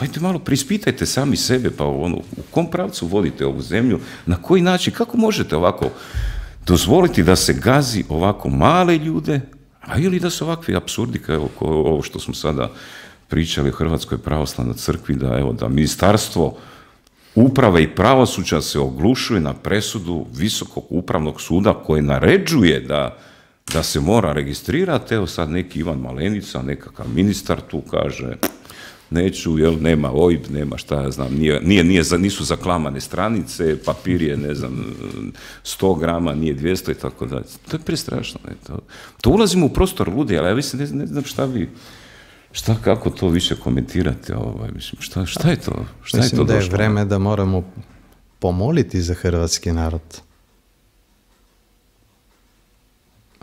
dajte malo prispitajte sami sebe, pa ono, u kom pravcu vodite ovu zemlju, na koji način, kako možete ovako dozvoliti da se gazi ovako male ljude, a ili da su ovakvi apsurdi kao ovo što smo sada pričali o Hrvatskoj pravoslavnoj crkvi, da evo, da ministarstvo uprave i pravosuđa se oglušuje na presudu Visokog upravnog suda koji naređuje da, da se mora registrirati. Evo sad neki Ivan Malenica, nekakav ministar tu kaže neću, jel, nema OIB, nema šta ja znam, nije, nije, nije, nisu zaklamane stranice, papir je, ne znam, 100 grama, nije 200 i tako dalje. To je prestrašno, to, to ulazimo u prostor ludi, ali ja mislim, ne, ne znam šta vi, Šta, kako to više komentirate? Ovaj, mislim, šta, šta je to? Šta mislim to da došlo? je vreme da moramo pomoliti za hrvatski narod.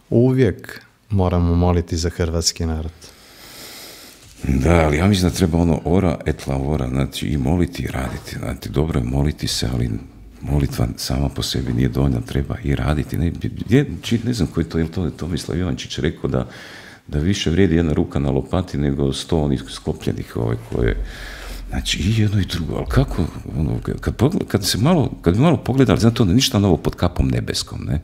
Uvijek moramo moliti za hrvatski narod. Da, ali ja mislim da treba ono ora et lavora, znači i moliti i raditi. Znači, dobro je moliti se, ali molitva sama po sebi nije dovoljna, treba i raditi. Ne, ne, ne znam koji to, je to, je to Ivančić rekao da da više vrijedi jedna ruka na lopati nego sto onih sklopljenih ove ovaj, koje... Znači, i jedno i drugo, ali kako, ono, kad, kad, se malo, kad bi malo pogledali, znate ono, ništa novo pod kapom nebeskom, ne?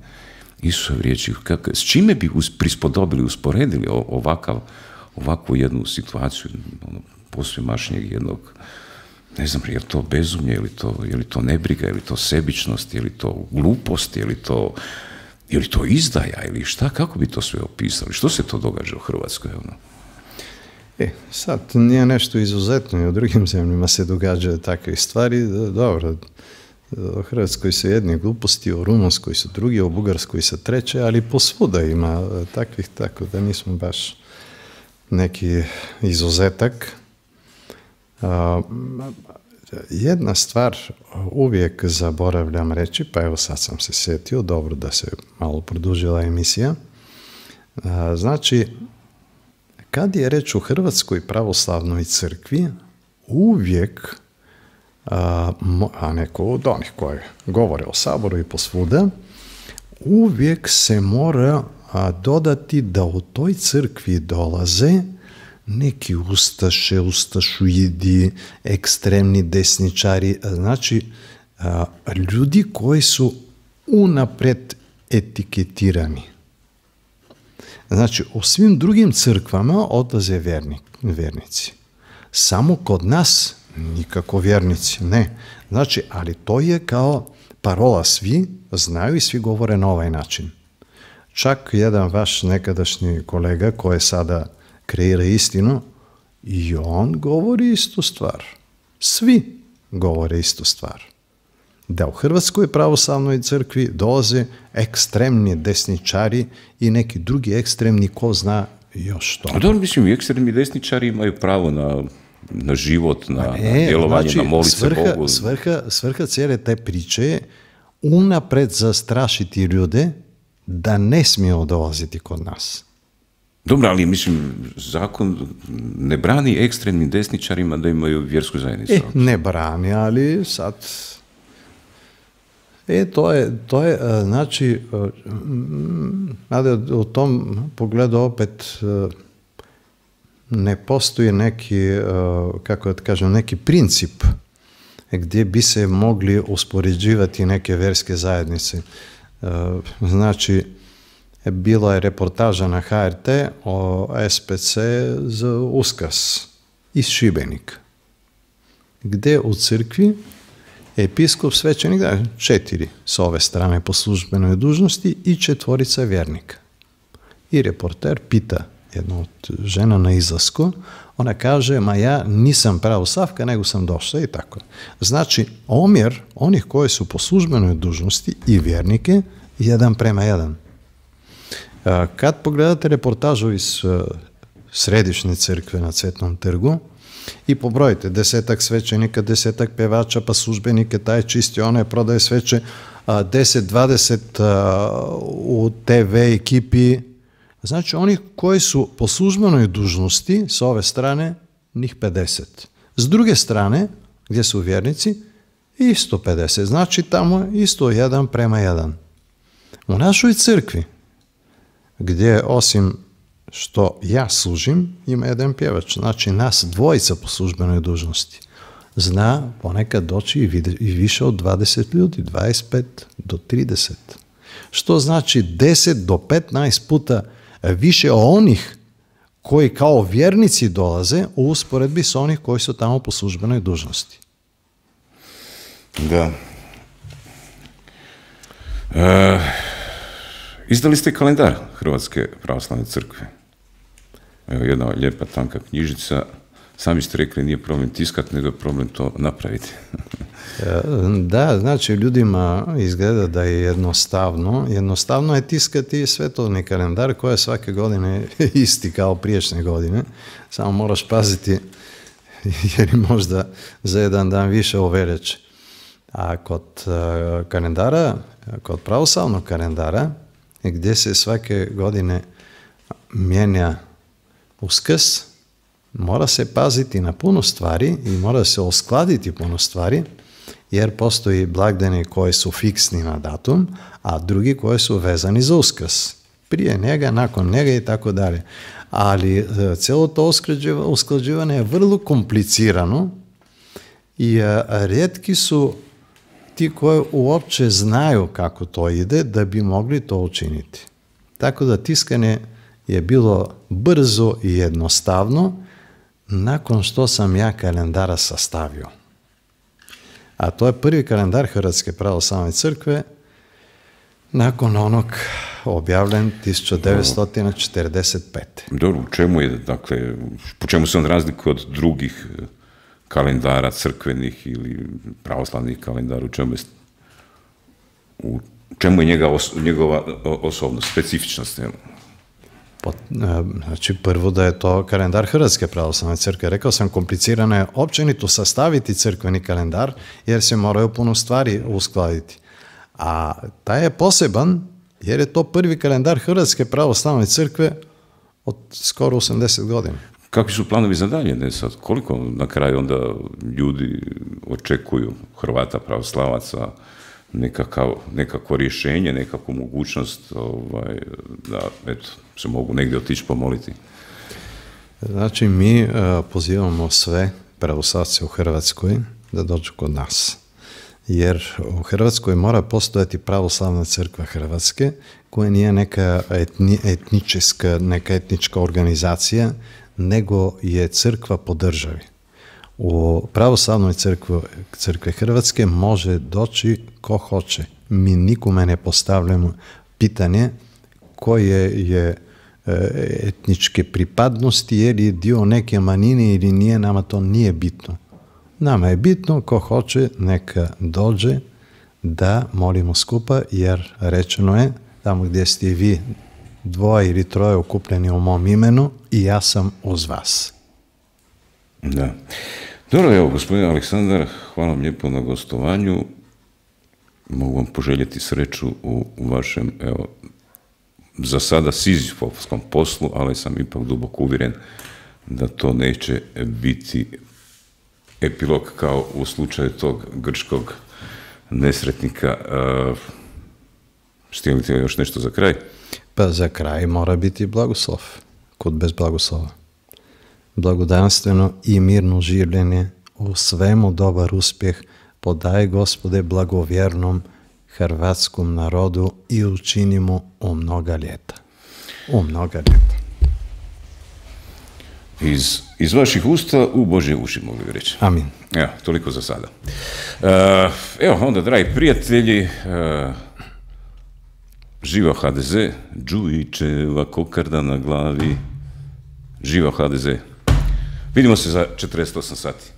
je riječi, kak, s čime bi us, prispodobili, usporedili ovakav, ovakvu jednu situaciju, ono, posvemašnjeg jednog, ne znam, je li to bezumje, je li to, to nebriga, ili to sebičnost, je to glupost, je li to je li to izdaja ili šta? Kako bi to sve opisali? Što se to događa u Hrvatskoj? Ono? E, sad, nije nešto izuzetno i u drugim zemljama se događaju takve stvari. E, dobro, e, u Hrvatskoj su jedne gluposti, u Rumunskoj su drugi, u Bugarskoj su treće, ali posvuda ima e, takvih, tako da nismo baš neki izuzetak. Jedna stvar uvijek zaboravljam reći, pa evo sad sam se sjetio, dobro da se malo produžila emisija. Znači, kad je reč o Hrvatskoj pravoslavnoj crkvi, uvijek, a neko od onih koji govore o saboru i posvuda, uvijek se mora dodati da u toj crkvi dolaze неки усташе, усташуиди, екстремни десничари, значи а, луѓи кои се унапред етикетирани. Значи, освен другим црквама одазе верни верници. Само код нас никако верници, не. Значи, али тој е као парола сви знају и сви говоре на овај начин. Чак еден ваш некадашни колега кој е сада kreira istinu i on govori istu stvar. Svi govore istu stvar. Da u Hrvatskoj pravoslavnoj crkvi dolaze ekstremni desničari i neki drugi ekstremni ko zna još što. A dobro, mislim, ekstremni desničari imaju pravo na, na život, na, na djelovanje, znači, na molice svrha, Bogu. svrha cijele te priče je unapred zastrašiti ljude da ne smiju dolaziti kod nas. Dobro, ali mislim, zakon ne brani ekstremnim desničarima da imaju vjersku zajednicu. E, ne brani, ali sad... E, to je, to je e, znači, e, mm, u tom pogledu opet ne postoji neki, kako da kažem, neki princip gdje bi se mogli uspoređivati neke verske zajednice. Znači, bila je reportaža na HRT o SPC za Uskas iz Šibenika, gdje u crkvi episkop svećenik da četiri s ove strane po službenoj dužnosti i četvorica vjernika. I reporter pita jednu od žena na izlasku, ona kaže, ma ja nisam pravo Savka, nego sam došla i tako. Znači, omjer onih koji su po službenoj dužnosti i vjernike, jedan prema jedan. Kad pogledate reportažu iz središnje crkve na Cvetnom trgu i pobrojite desetak svećenika, desetak pevača, pa službenike, taj čisti, je prodaje sveće, 10-20 u TV ekipi. Znači, oni koji su po službenoj dužnosti s ove strane, njih 50. S druge strane, gdje su vjernici, isto 50. Znači, tamo isto jedan prema jedan. U našoj crkvi gdje osim što ja služim, ima jedan pjevač. Znači, nas dvojica po službenoj dužnosti zna ponekad doći i, više od 20 ljudi, 25 do 30. Što znači 10 do 15 puta više onih koji kao vjernici dolaze u usporedbi s onih koji su tamo po službenoj dužnosti. Da. E, Izdali ste kalendar Hrvatske pravoslavne crkve. Evo jedna lijepa tanka knjižica. Sami ste rekli nije problem tiskati, nego je problem to napraviti. E, da, znači ljudima izgleda da je jednostavno. Jednostavno je tiskati svetovni kalendar koji je svake godine isti kao priješnje godine. Samo moraš paziti jer možda za jedan dan više overeć. A kod e, kalendara, kod pravoslavnog kalendara, gdje se svake godine mijenja uskrs, mora se paziti na puno stvari i mora se oskladiti puno stvari, jer postoji blagdani koji su fiksni na datum, a drugi koji su vezani za uskrs. Prije njega, nakon njega i tako dalje. Ali e, celo to usklađivanje je vrlo komplicirano i rijetki su ti koji uopće znaju kako to ide da bi mogli to učiniti. Tako da tiskanje je bilo brzo i jednostavno nakon što sam ja kalendara sastavio. A to je prvi kalendar Hrvatske pravoslavne crkve nakon onog objavljen 1945. Dobro, u čemu je, dakle, po čemu se on razlikuje od drugih kalendara crkvenih ili pravoslavnih kalendara, u čemu je, u čemu je njega njegova osobnost, specifičnost? Jel? Pa, e, znači prvo da je to kalendar Hrvatske pravoslavne crkve. Rekao sam, komplicirano je općenito sastaviti crkveni kalendar jer se moraju puno stvari uskladiti. A taj je poseban jer je to prvi kalendar Hrvatske pravoslavne crkve od skoro 80 godina. Kakvi su planovi za dalje, ne sad? Koliko na kraju onda ljudi očekuju Hrvata, pravoslavaca, nekakav, nekako rješenje, nekakvu mogućnost ovaj, da eto, se mogu negdje otići pomoliti? Znači, mi e, pozivamo sve pravoslavce u Hrvatskoj da dođu kod nas. Jer u Hrvatskoj mora postojati pravoslavna crkva Hrvatske koja nije neka etni, etnička, neka etnička organizacija nego je crkva po državi. U pravoslavnoj crkvi, crkve Hrvatske može doći ko hoće. Mi nikome ne postavljamo pitanje koje je e, etničke pripadnosti jer dio neke manjine ili nije, nama to nije bitno. Nama je bitno ko hoće neka dođe da molimo skupa jer rečeno je tamo gdje ste vi dvoje ili troje okupljeni u mom imenu i ja sam uz vas. Da. Dobro, evo, gospodin Aleksandar, hvala vam lijepo na gostovanju. Mogu vam poželjeti sreću u, vašem, evo, za sada sizifovskom poslu, ali sam ipak duboko uvjeren da to neće biti epilog kao u slučaju tog grčkog nesretnika. Uh, još nešto za kraj? Pa za kraj mora biti blagoslov, kod bez blagoslova. Blagodanstveno i mirno življenje u svemu dobar uspjeh podaj gospode blagovjernom hrvatskom narodu i učinimo u mnoga ljeta. U mnoga ljeta. Iz, vaših usta u Božje uši, mogli bi reći. Amin. Evo, toliko za sada. E, evo, onda, dragi prijatelji, e, Živa HDZ, Đujićeva kokarda na glavi. Živa HDZ. Vidimo se za 48 sati.